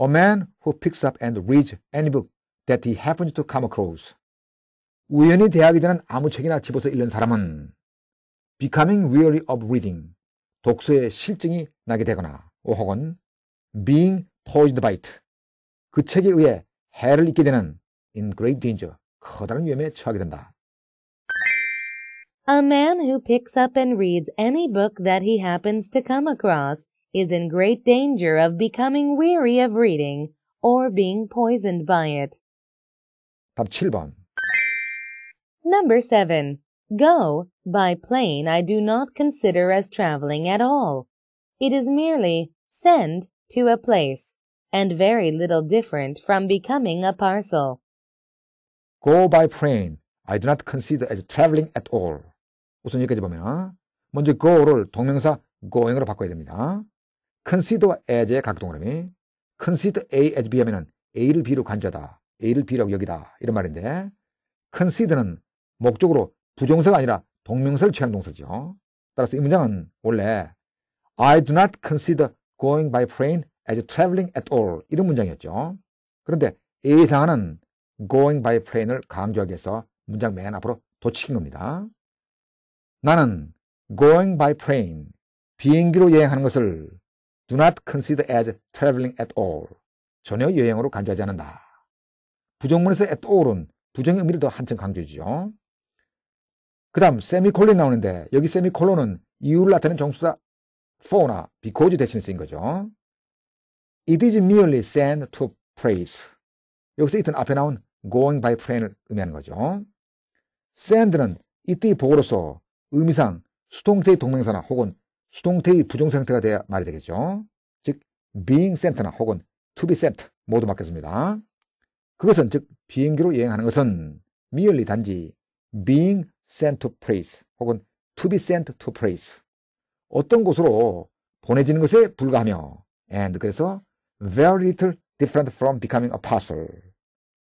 A man who picks up and reads any book that he happened to come across. 우연히 대학이 되는 아무 책이나 집어서 읽는 사람은 becoming weary of reading, 독서에 실증이 나게 되거나 혹은 being poisoned by it, 그 책에 의해 해를 입게 되는 in great danger, 커다란 위험에 처하게 된다. A man who picks up and reads any book that he happens to come across is in great danger of becoming weary of reading or being poisoned by it. 답 7번. Number 7. Go by plane I do not consider as traveling at all. It is merely send to a place and very little different from becoming a parcel. Go by plane I do not consider as traveling at all. 우선 여기까지 보면 먼저 go를 동명사 going으로 바꿔야 됩니다. consider as의 각동그림이 consider A as B 하면 A를 B로 간주하다. A를 B라고 여기다. 이런 말인데 consider는 목적으로 부정사가 아니라 동명사를 취하는 동사죠. 따라서 이 문장은 원래 I do not consider going by plane as traveling at all 이런 문장이었죠. 그런데 A 상하는 going by plane을 강조하기 위해서 문장 맨 앞으로 도치킨 겁니다. 나는 going by plane 비행기로 여행하는 것을 do not consider as traveling at all 전혀 여행으로 간주하지 않는다. 부정문에서 에떠오른 부정의 의미를 더 한층 강조해주죠. 그 다음 세미콜론이 나오는데 여기 세미콜론은 이유를 나타내는 정수사 for나 because 대신에 쓰인 거죠. It is merely sent to p r a i e 여기서 이튼 앞에 나온 going by plane을 의미하는 거죠. send는 이때의 보고로서 의미상 수동태의 동맹사나 혹은 수동태의 부정상태가 돼야 말이 되겠죠. 즉 being sent나 혹은 to be sent 모두 맞겠습니다. 그것은 즉 비행기로 여행하는 것은 merely 단지 being sent to place 혹은 to be sent to place 어떤 곳으로 보내지는 것에 불과하며 and 그래서 very little different from becoming a parcel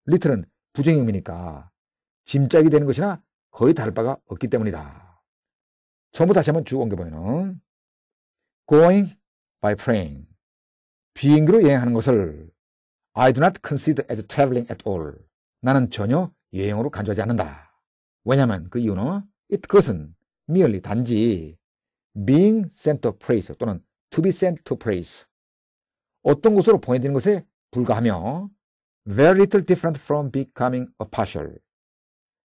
little는 부정형이니까 짐짝이 되는 것이나 거의 다를 바가 없기 때문이다. 전부 다시 한번 쭉 옮겨보면은 going by plane 비행기로 여행하는 것을 I do not consider as traveling at all. 나는 전혀 여행으로 간주하지 않는다. 왜냐면 하그 이유는 it 그것은 merely 단지 being sent to place 또는 to be sent to place 어떤 곳으로 보내지는 것에 불과하며 very little different from becoming a partial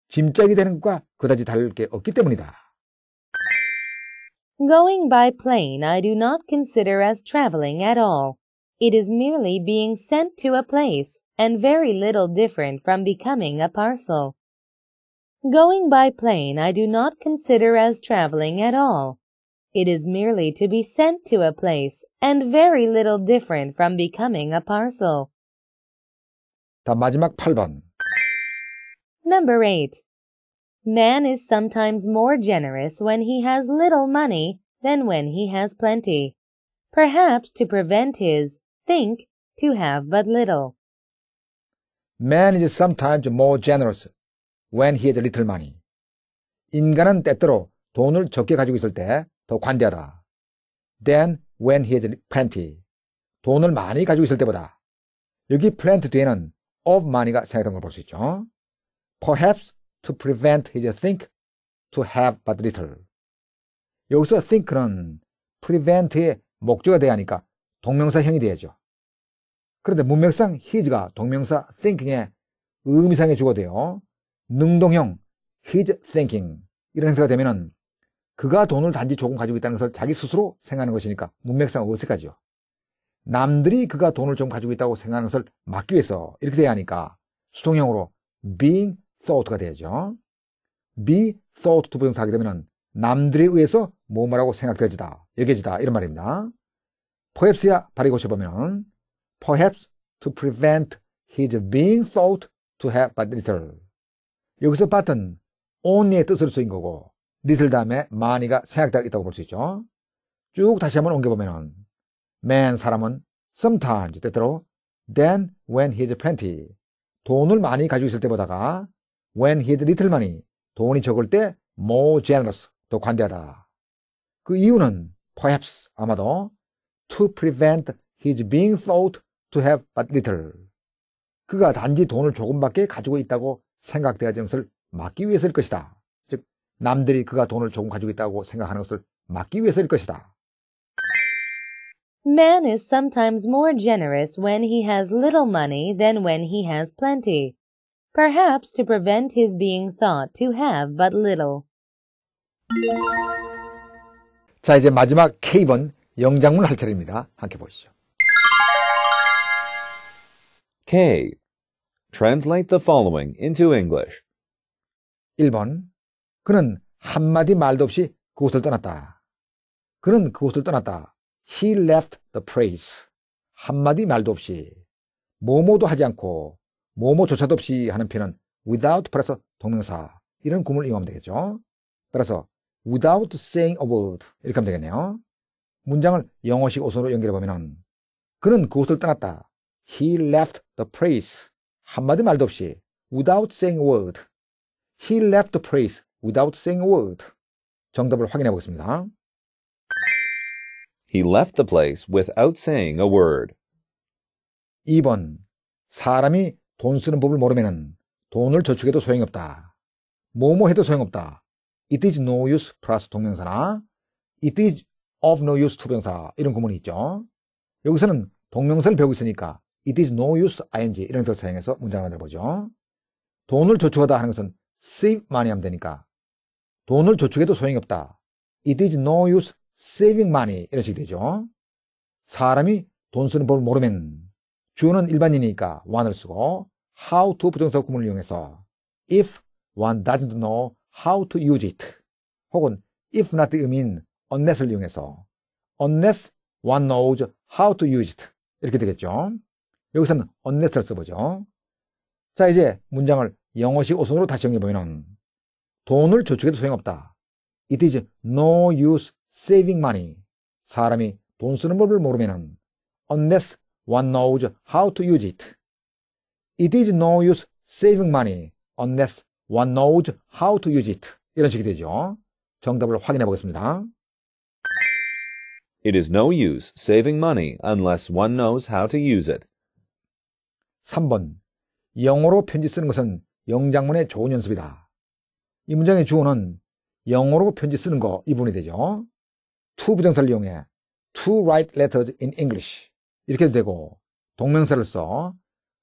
짐작이 되는 것과 그다지 다를 게 없기 때문이다. Going by plane I do not consider as traveling at all. It is merely being sent to a place and very little different from becoming a parcel. Going by plane I do not consider as traveling at all. It is merely to be sent to a place and very little different from becoming a parcel. 다 마지막 8번. Number 8. Man is sometimes more generous when he has little money than when he has plenty. Perhaps to prevent his think, to have but little. Man is sometimes more generous when he has little money. 인간은 때때로 돈을 적게 가지고 있을 때 더 관대하다. t h e n when he has plenty. 돈을 많이 가지고 있을 때보다. 여기 plenty 뒤에는 of money가 생겼던 걸 볼 수 있죠. Perhaps to prevent his think to have but little. 여기서 think는 prevent의 목적이 돼야 하니까 동명사형이 돼야죠. 그런데 문맥상 his가 동명사 thinking의 의미상의 주어돼요. 능동형 his thinking 이런 형태가 되면은 그가 돈을 단지 조금 가지고 있다는 것을 자기 스스로 생각하는 것이니까 문맥상 어색하죠. 남들이 그가 돈을 좀 가지고 있다고 생각하는 것을 막기 위해서 이렇게 돼야 하니까 수동형으로 being thought가 돼야죠. be thought 부정사하게 되면 남들에 의해서 뭐뭐라고 생각되지다, 여겨지다 이런 말입니다. perhaps야 바리 고쳐보면 perhaps to prevent his being thought to have but little. 여기서 but은 only의 뜻으로 쓰인 거고 little 다음에 many가 생각되어 있다고 볼 수 있죠. 쭉 다시 한번 옮겨보면 man 사람은 sometimes 때때로 than when he's plenty 돈을 많이 가지고 있을 때보다가 when he's little money 돈이 적을 때 more generous 더 관대하다. 그 이유는 perhaps 아마도 to prevent his being thought to have but little. 그가 단지 돈을 조금밖에 가지고 있다고 생각되어지는 것을 막기 위해서일 것이다. 즉, 남들이 그가 돈을 조금 가지고 있다고 생각하는 것을 막기 위해서일 것이다. Man is sometimes more generous when he has little money than when he has plenty, perhaps to prevent his being thought to have but little. 자, 이제 마지막 K번 영장문 할 차례입니다. 함께 보시죠. K. Translate the following into English. 1번. 그는 한마디 말도 없이 그곳을 떠났다. 그는 그곳을 떠났다. He left the place. 한마디 말도 없이. 뭐뭐도 하지 않고, 뭐뭐조차도 없이 하는 표현은 without 플러스 동명사. 이런 구문을 이용하면 되겠죠. 따라서 without saying a word. 이렇게 하면 되겠네요. 문장을 영어식 어순으로 연결해 보면은 그는 그곳을 떠났다. He left the place. 한마디 말도 없이 without saying a word. He left the place without saying a word. 정답을 확인해 보겠습니다. He left the place without saying a word. 2번. 사람이 돈 쓰는 법을 모르면 돈을 저축해도 소용없다. 이 뭐뭐 해도 소용없다. It is no use 플러스 동명사나 It is of no use 투병사 이런 구문이 있죠. 여기서는 동명사를 배우고 있으니까 it is no use ing 이런 뜻을 사용해서 문장을 만들어보죠. 돈을 저축하다 하는 것은 save money 하면 되니까 돈을 저축해도 소용이 없다. it is no use saving money 이런 식이 되죠. 사람이 돈 쓰는 법을 모르면 주어는 일반인이니까 one을 쓰고 how to 부정사 구문을 이용해서 if one doesn't know how to use it 혹은 if not 의미인 unless를 이용해서 unless one knows how to use it 이렇게 되겠죠. 여기서는 unless를 써보죠. 자 이제 문장을 영어식 어순으로 다시 정리해보면 돈을 저축해도 소용없다. It is no use saving money. 사람이 돈 쓰는 법을 모르면 unless one knows how to use it. It is no use saving money unless one knows how to use it. 이런 식이 되죠. 정답을 확인해 보겠습니다. It is no use saving money unless one knows how to use it. 3번. 영어로 편지 쓰는 것은 영장문의 좋은 연습이다. 이 문장의 주어는 영어로 편지 쓰는 거이분이 되죠. to 부정사를 이용해 to write letters in English 이렇게 도 되고 동명사를 써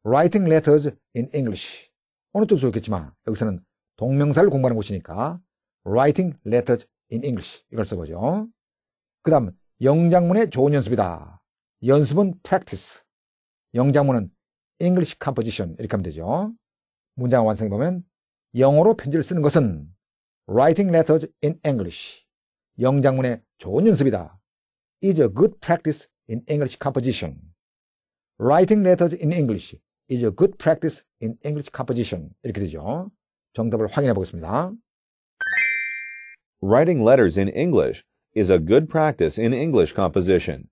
writing letters in English 어느 쪽도 좋겠지만 여기서는 동명사를 공부하는 곳이니까 writing letters in English 이걸 써보죠. 그 다음 영장문의 좋은 연습이다. 연습은 practice. 영장문은 English composition 이렇게 하면 되죠. 문장 완성해 보면 영어로 편지를 쓰는 것은 writing letters in English. 영장문의 좋은 연습이다. is a good practice in English composition. writing letters in English is a good practice in English composition. 이렇게 되죠. 정답을 확인해 보겠습니다. Writing letters in English is a good practice in English composition.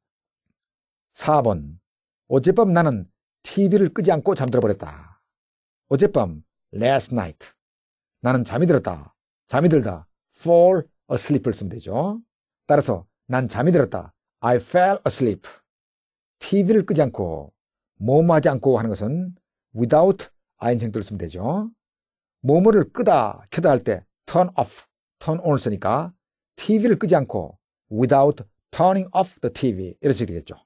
4번. 어젯밤 나는 TV를 끄지 않고 잠들어 버렸다. 어젯밤 last night. 나는 잠이 들었다. 잠이 들다. fall asleep을 쓰면 되죠. 따라서 난 잠이 들었다. I fell asleep. TV를 끄지 않고 뭐뭐하지 않고 하는 것은 without 아인형들을 쓰면 되죠. 뭐뭐를 끄다 켜다 할 때 turn off, turn on 쓰니까 TV를 끄지 않고 without turning off the TV 이런 식이 되겠죠.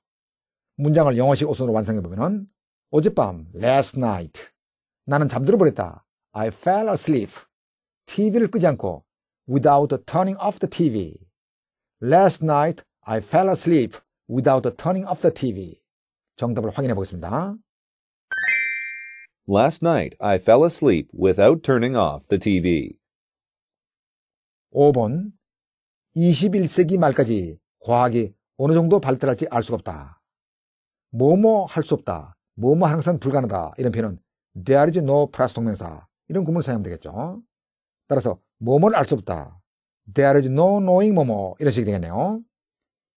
문장을 영어식 어순으로 완성해보면 어젯밤 last night 나는 잠들어 버렸다. I fell asleep. TV를 끄지 않고 without turning off the TV. Last night I fell asleep without turning off the TV. 정답을 확인해 보겠습니다. Last night I fell asleep without turning off the TV. 5번 21세기 말까지 과학이 어느 정도 발달할지 알 수가 없다. 뭐뭐 할 수 없다. 뭐뭐 항상 불가능하다. 이런 표현은 there is no 플러스 동명사. 이런 구문을 사용하면 되겠죠. 따라서 뭐뭐를 알 수 없다. there is no knowing 뭐뭐. 이런 식이 되겠네요.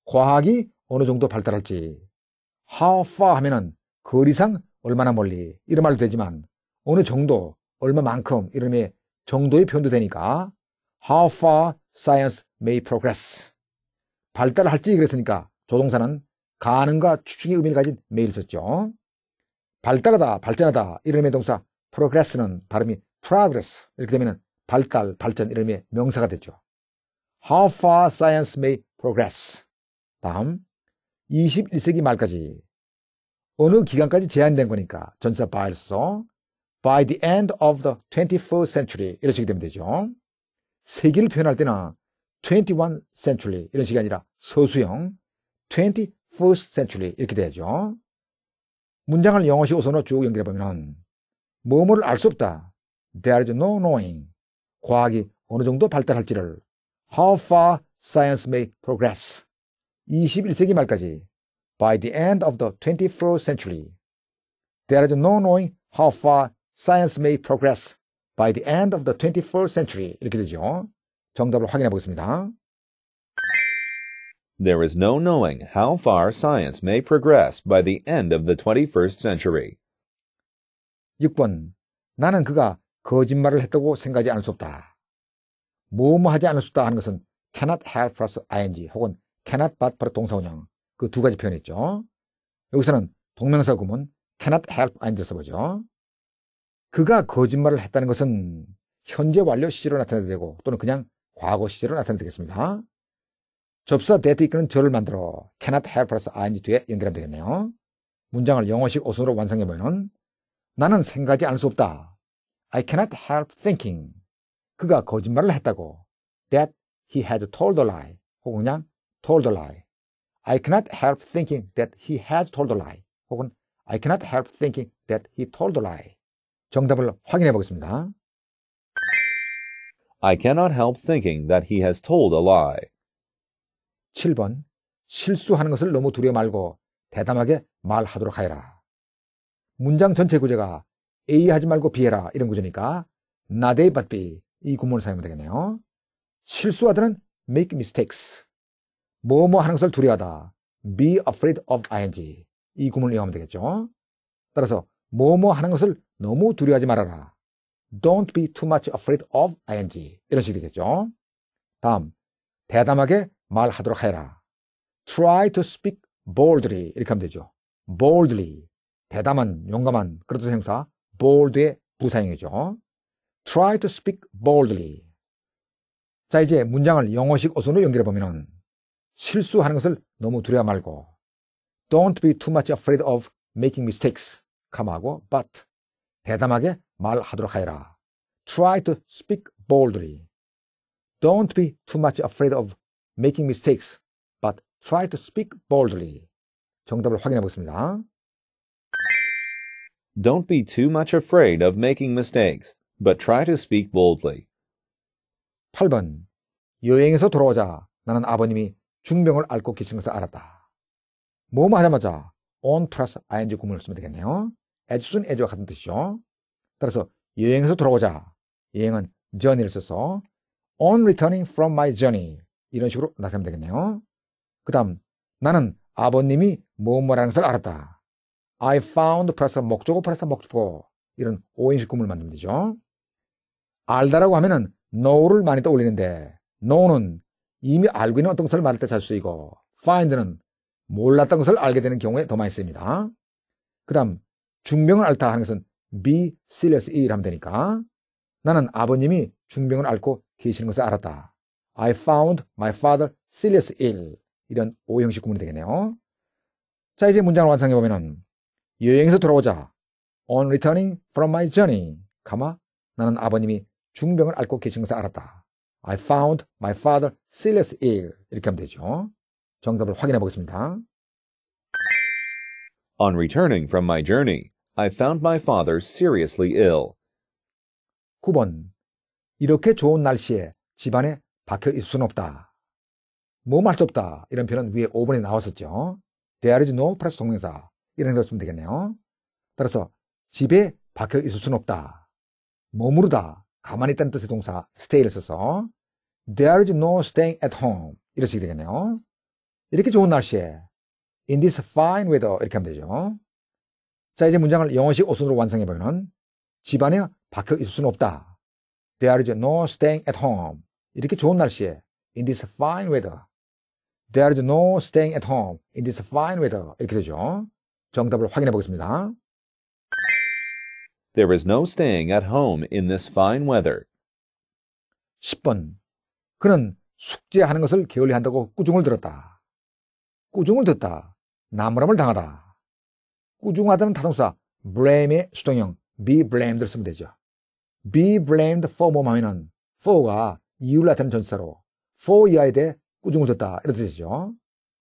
과학이 어느 정도 발달할지 how far 하면은 거리상 그 얼마나 멀리 이런 말도 되지만 어느 정도 얼마만큼 이런 의미의 정도의 표현도 되니까 how far science may progress. 발달할지 그랬으니까 조동사는 가능과 추측의 의미를 가진 may를 썼죠. 발달하다, 발전하다 이런 의미의 동사 progress는 발음이 progress 이렇게 되면 발달, 발전 이런 의미의 명사가 되죠. How far science may progress. 다음 21세기 말까지 어느 기간까지 제한된 거니까 전사 바일서 by the end of the 21st century 이런 식이 되면 되죠. 세기를 표현할 때는 21 century 이런 식이 아니라 서수형 21st century 이렇게 되죠. 문장을 영어식 우선으로 쭉 연결해 보면 뭐뭐를 알 수 없다. There is no knowing. 과학이 어느 정도 발달할지를 How far science may progress. 21세기 말까지 By the end of the 21st century. There is no knowing how far science may progress by the end of the 21st century. 이렇게 되죠. 정답을 확인해 보겠습니다. There is no knowing how far science may progress by the end of the 21st century. 6번. 나는 그가 거짓말을 했다고 생각하지 않을 수 없다. 뭐뭐하지 않을 수 없다 하는 것은 cannot h a l p plus ing 혹은 cannot but 바 s 동사운형그 두 가지 표현이 있죠. 여기서는 동명사 구문 cannot help ing를 써보죠. 그가 거짓말을 했다는 것은 현재 완료 시로 나타내도 되고 또는 그냥 과거 시제로 나타내겠습니다. 접사 that 이끄는 절을 만들어 cannot help 플러스 ing 뒤에 연결하면 되겠네요. 문장을 영어식 어순으로 완성해보면 나는 생각하지 않을 수 없다. I cannot help thinking. 그가 거짓말을 했다고. That he had told a lie. 혹은 그냥 told a lie. I cannot help thinking that he has told a lie. 혹은 I cannot help thinking that he told a lie. 정답을 확인해 보겠습니다. I cannot help thinking that he has told a lie. 7번 실수하는 것을 너무 두려 워 말고 대담하게 말하도록 하여라. 문장 전체 구제가 A 하지 말고 B 해라 이런 구제니까 not A but B 이 구문을 사용하면 되겠네요. 실수하다는 make mistakes 뭐뭐 뭐 하는 것을 두려워하다 be afraid of ing 이 구문을 이용하면 되겠죠. 따라서 뭐뭐 뭐 하는 것을 너무 두려워하지 말아라. Don't be too much afraid of ing. 이런 식이 되겠죠. 다음, 대담하게 말하도록 해라. Try to speak boldly. 이렇게 하면 되죠. boldly. 대담한, 용감한, 그렇듯 행사. bold의 부사형이죠. Try to speak boldly. 자, 이제 문장을 영어식 어순으로 연결해 보면은 실수하는 것을 너무 두려워 말고 Don't be too much afraid of making mistakes. 감하고 but 대담하게 말하도록 하여라. Try to speak boldly. Don't be too much afraid of making mistakes, but try to speak boldly. 정답을 확인해 보겠습니다. Don't be too much afraid of making mistakes, but try to speak boldly. 8번. 여행에서 돌아오자 나는 아버님이 중병을 앓고 계신 것을 알았다. 뭐뭐 하자마자 on plus ing 구문을 쓰면 되겠네요. 애주는 애주와 같은 뜻이죠. 따라서 여행에서 돌아오자. 여행은 journey를 써서 on returning from my journey 이런 식으로 나타내면 되겠네요. 그 다음 나는 아버님이 뭐뭐라는 것을 알았다. I found 플러스 목적어 플러스 목적어 이런 5인식 구문을 만들면 되죠. 알다라고 하면은 know를 많이 떠올리는데 know는 이미 알고 있는 어떤 것을 말할 때 잘 쓰이고 find는 몰랐던 것을 알게 되는 경우에 더 많이 쓰입니다. 그 다음 중병을 앓다 하는 것은 be serious E라면 되니까 나는 아버님이 중병을 앓고 계시는 것을 알았다. I found my father serious ill. 이런 오형식 구문이 되겠네요. 자, 이제 문장을 완성해보면은 여행에서 돌아오자. On returning from my journey. 가마 나는 아버님이 중병을 앓고 계신 것을 알았다. I found my father serious ill. 이렇게 하면 되죠. 정답을 확인해 보겠습니다. On returning from my journey, I found my father seriously ill. 9번. 이렇게 좋은 날씨에 집안에 박혀 있을 순 없다. 뭐말수 없다. 이런 표현은 위에 5번에 나왔었죠. There is no 플러스 동명사. 이런 생각 로 쓰면 되겠네요. 따라서 집에 박혀 있을 순 없다. 머무르다. 가만히 있다는 뜻의 동사 stay를 써서 There is no staying at home. 이런 식이 되겠네요. 이렇게 좋은 날씨에 in this fine weather 이렇게 하면 되죠. 자, 이제 문장을 영어식 어순으로 완성해보면 집안에 박혀 있을 수는 없다. There is no staying at home. 이렇게 좋은 날씨에 in this fine weather. There is no staying at home in this fine weather. 이렇게 되죠. 정답을 확인해 보겠습니다. There is no staying at home in this fine weather. 10번. 그는 숙제하는 것을 게을리한다고 꾸중을 들었다. 꾸중을 듣다. 나무람을 당하다. 꾸중하다는 타동사 blame의 수동형 be blamed를 쓰면 되죠. be blamed for 뭐만 하면은 for가 이유를 나타내는 전사로 for 이하에 대해 꾸중을 듣다 이런 뜻이죠.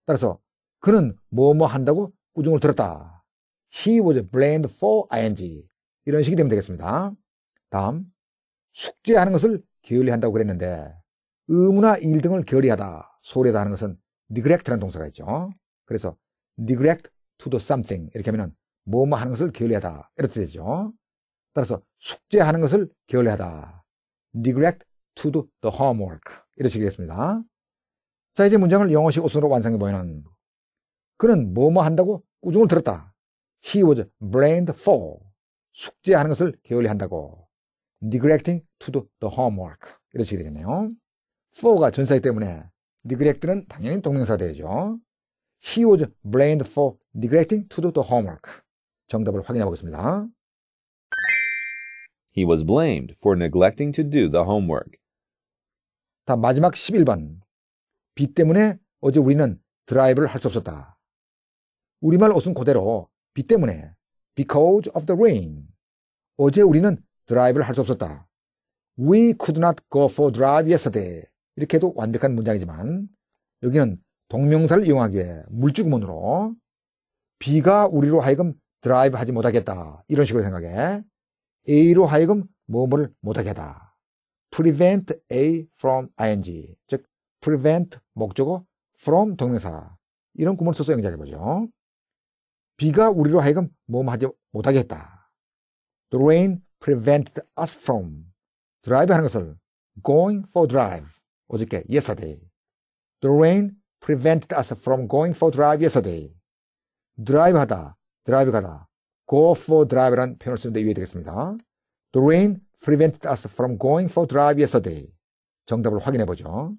따라서 그는 뭐뭐 뭐 한다고 꾸중을 들었다. He was blamed for ing 이런 식이 되면 되겠습니다. 다음 숙제하는 것을 게을리한다고 그랬는데 의무나 일 등을 게을리하다 소홀히하다 하는 것은 neglect라는 동사가 있죠. 그래서 neglect to do something 이렇게 하면은 뭐뭐 하는 것을 게을리하다 이렇게 되죠. 따라서 숙제하는 것을 게을리하다. neglect to do the homework 이렇게 되겠습니다. 자 이제 문장을 영어식 옷으로 완성해 보면은 그는 뭐뭐 한다고 꾸중을 들었다. He was blamed for 숙제하는 것을 게을리한다고 neglecting to do the homework 이렇게 되겠네요. for가 전사이기 때문에 neglect는 당연히 동명사 되죠. He was blamed for neglecting to do the homework. 정답을 확인해 보겠습니다. He was blamed for neglecting to do the homework. 다 마지막 11번. 비 때문에 어제 우리는 드라이브를 할 수 없었다. 우리말 옷은 그대로 비 때문에 because of the rain. 어제 우리는 드라이브를 할 수 없었다. We could not go for drive yesterday. 이렇게 해도 완벽한 문장이지만 여기는 동명사를 이용하기 위해 물주구문으로 B가 우리로 하여금 드라이브 하지 못하겠다. 이런 식으로 생각해. A로 하여금 뭐뭐를 못하겠다. prevent A from ing. 즉, prevent 목적어 from 동명사. 이런 구문을 써서 영장해보죠 비가 우리로 하여금 뭐뭐 하지 못하겠다 The rain prevented us from 드라이브 하는 것을 going for drive 어저께 yesterday. The rain prevented us from going for drive yesterday. drive 하다, drive 가다. go for drive란 표현을 쓰는데 이해되겠습니다. The rain prevented us from going for drive yesterday. 정답을 확인해 보죠.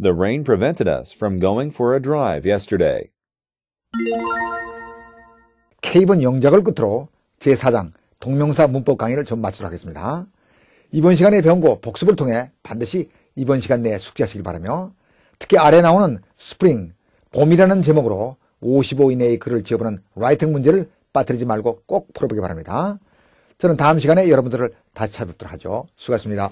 The rain prevented us from going for a drive yesterday. K번 영작을 끝으로 제4장 동명사 문법 강의를 좀 마치도록 하겠습니다. 이번 시간에 배운 거 복습을 통해 반드시 이번 시간 내에 숙지하시길 바라며 특히 아래 나오는 스프링, 봄이라는 제목으로 55 이내의 글을 지어보는 라이팅 문제를 빠뜨리지 말고 꼭 풀어보기 바랍니다. 저는 다음 시간에 여러분들을 다시 찾아뵙도록 하죠. 수고하셨습니다.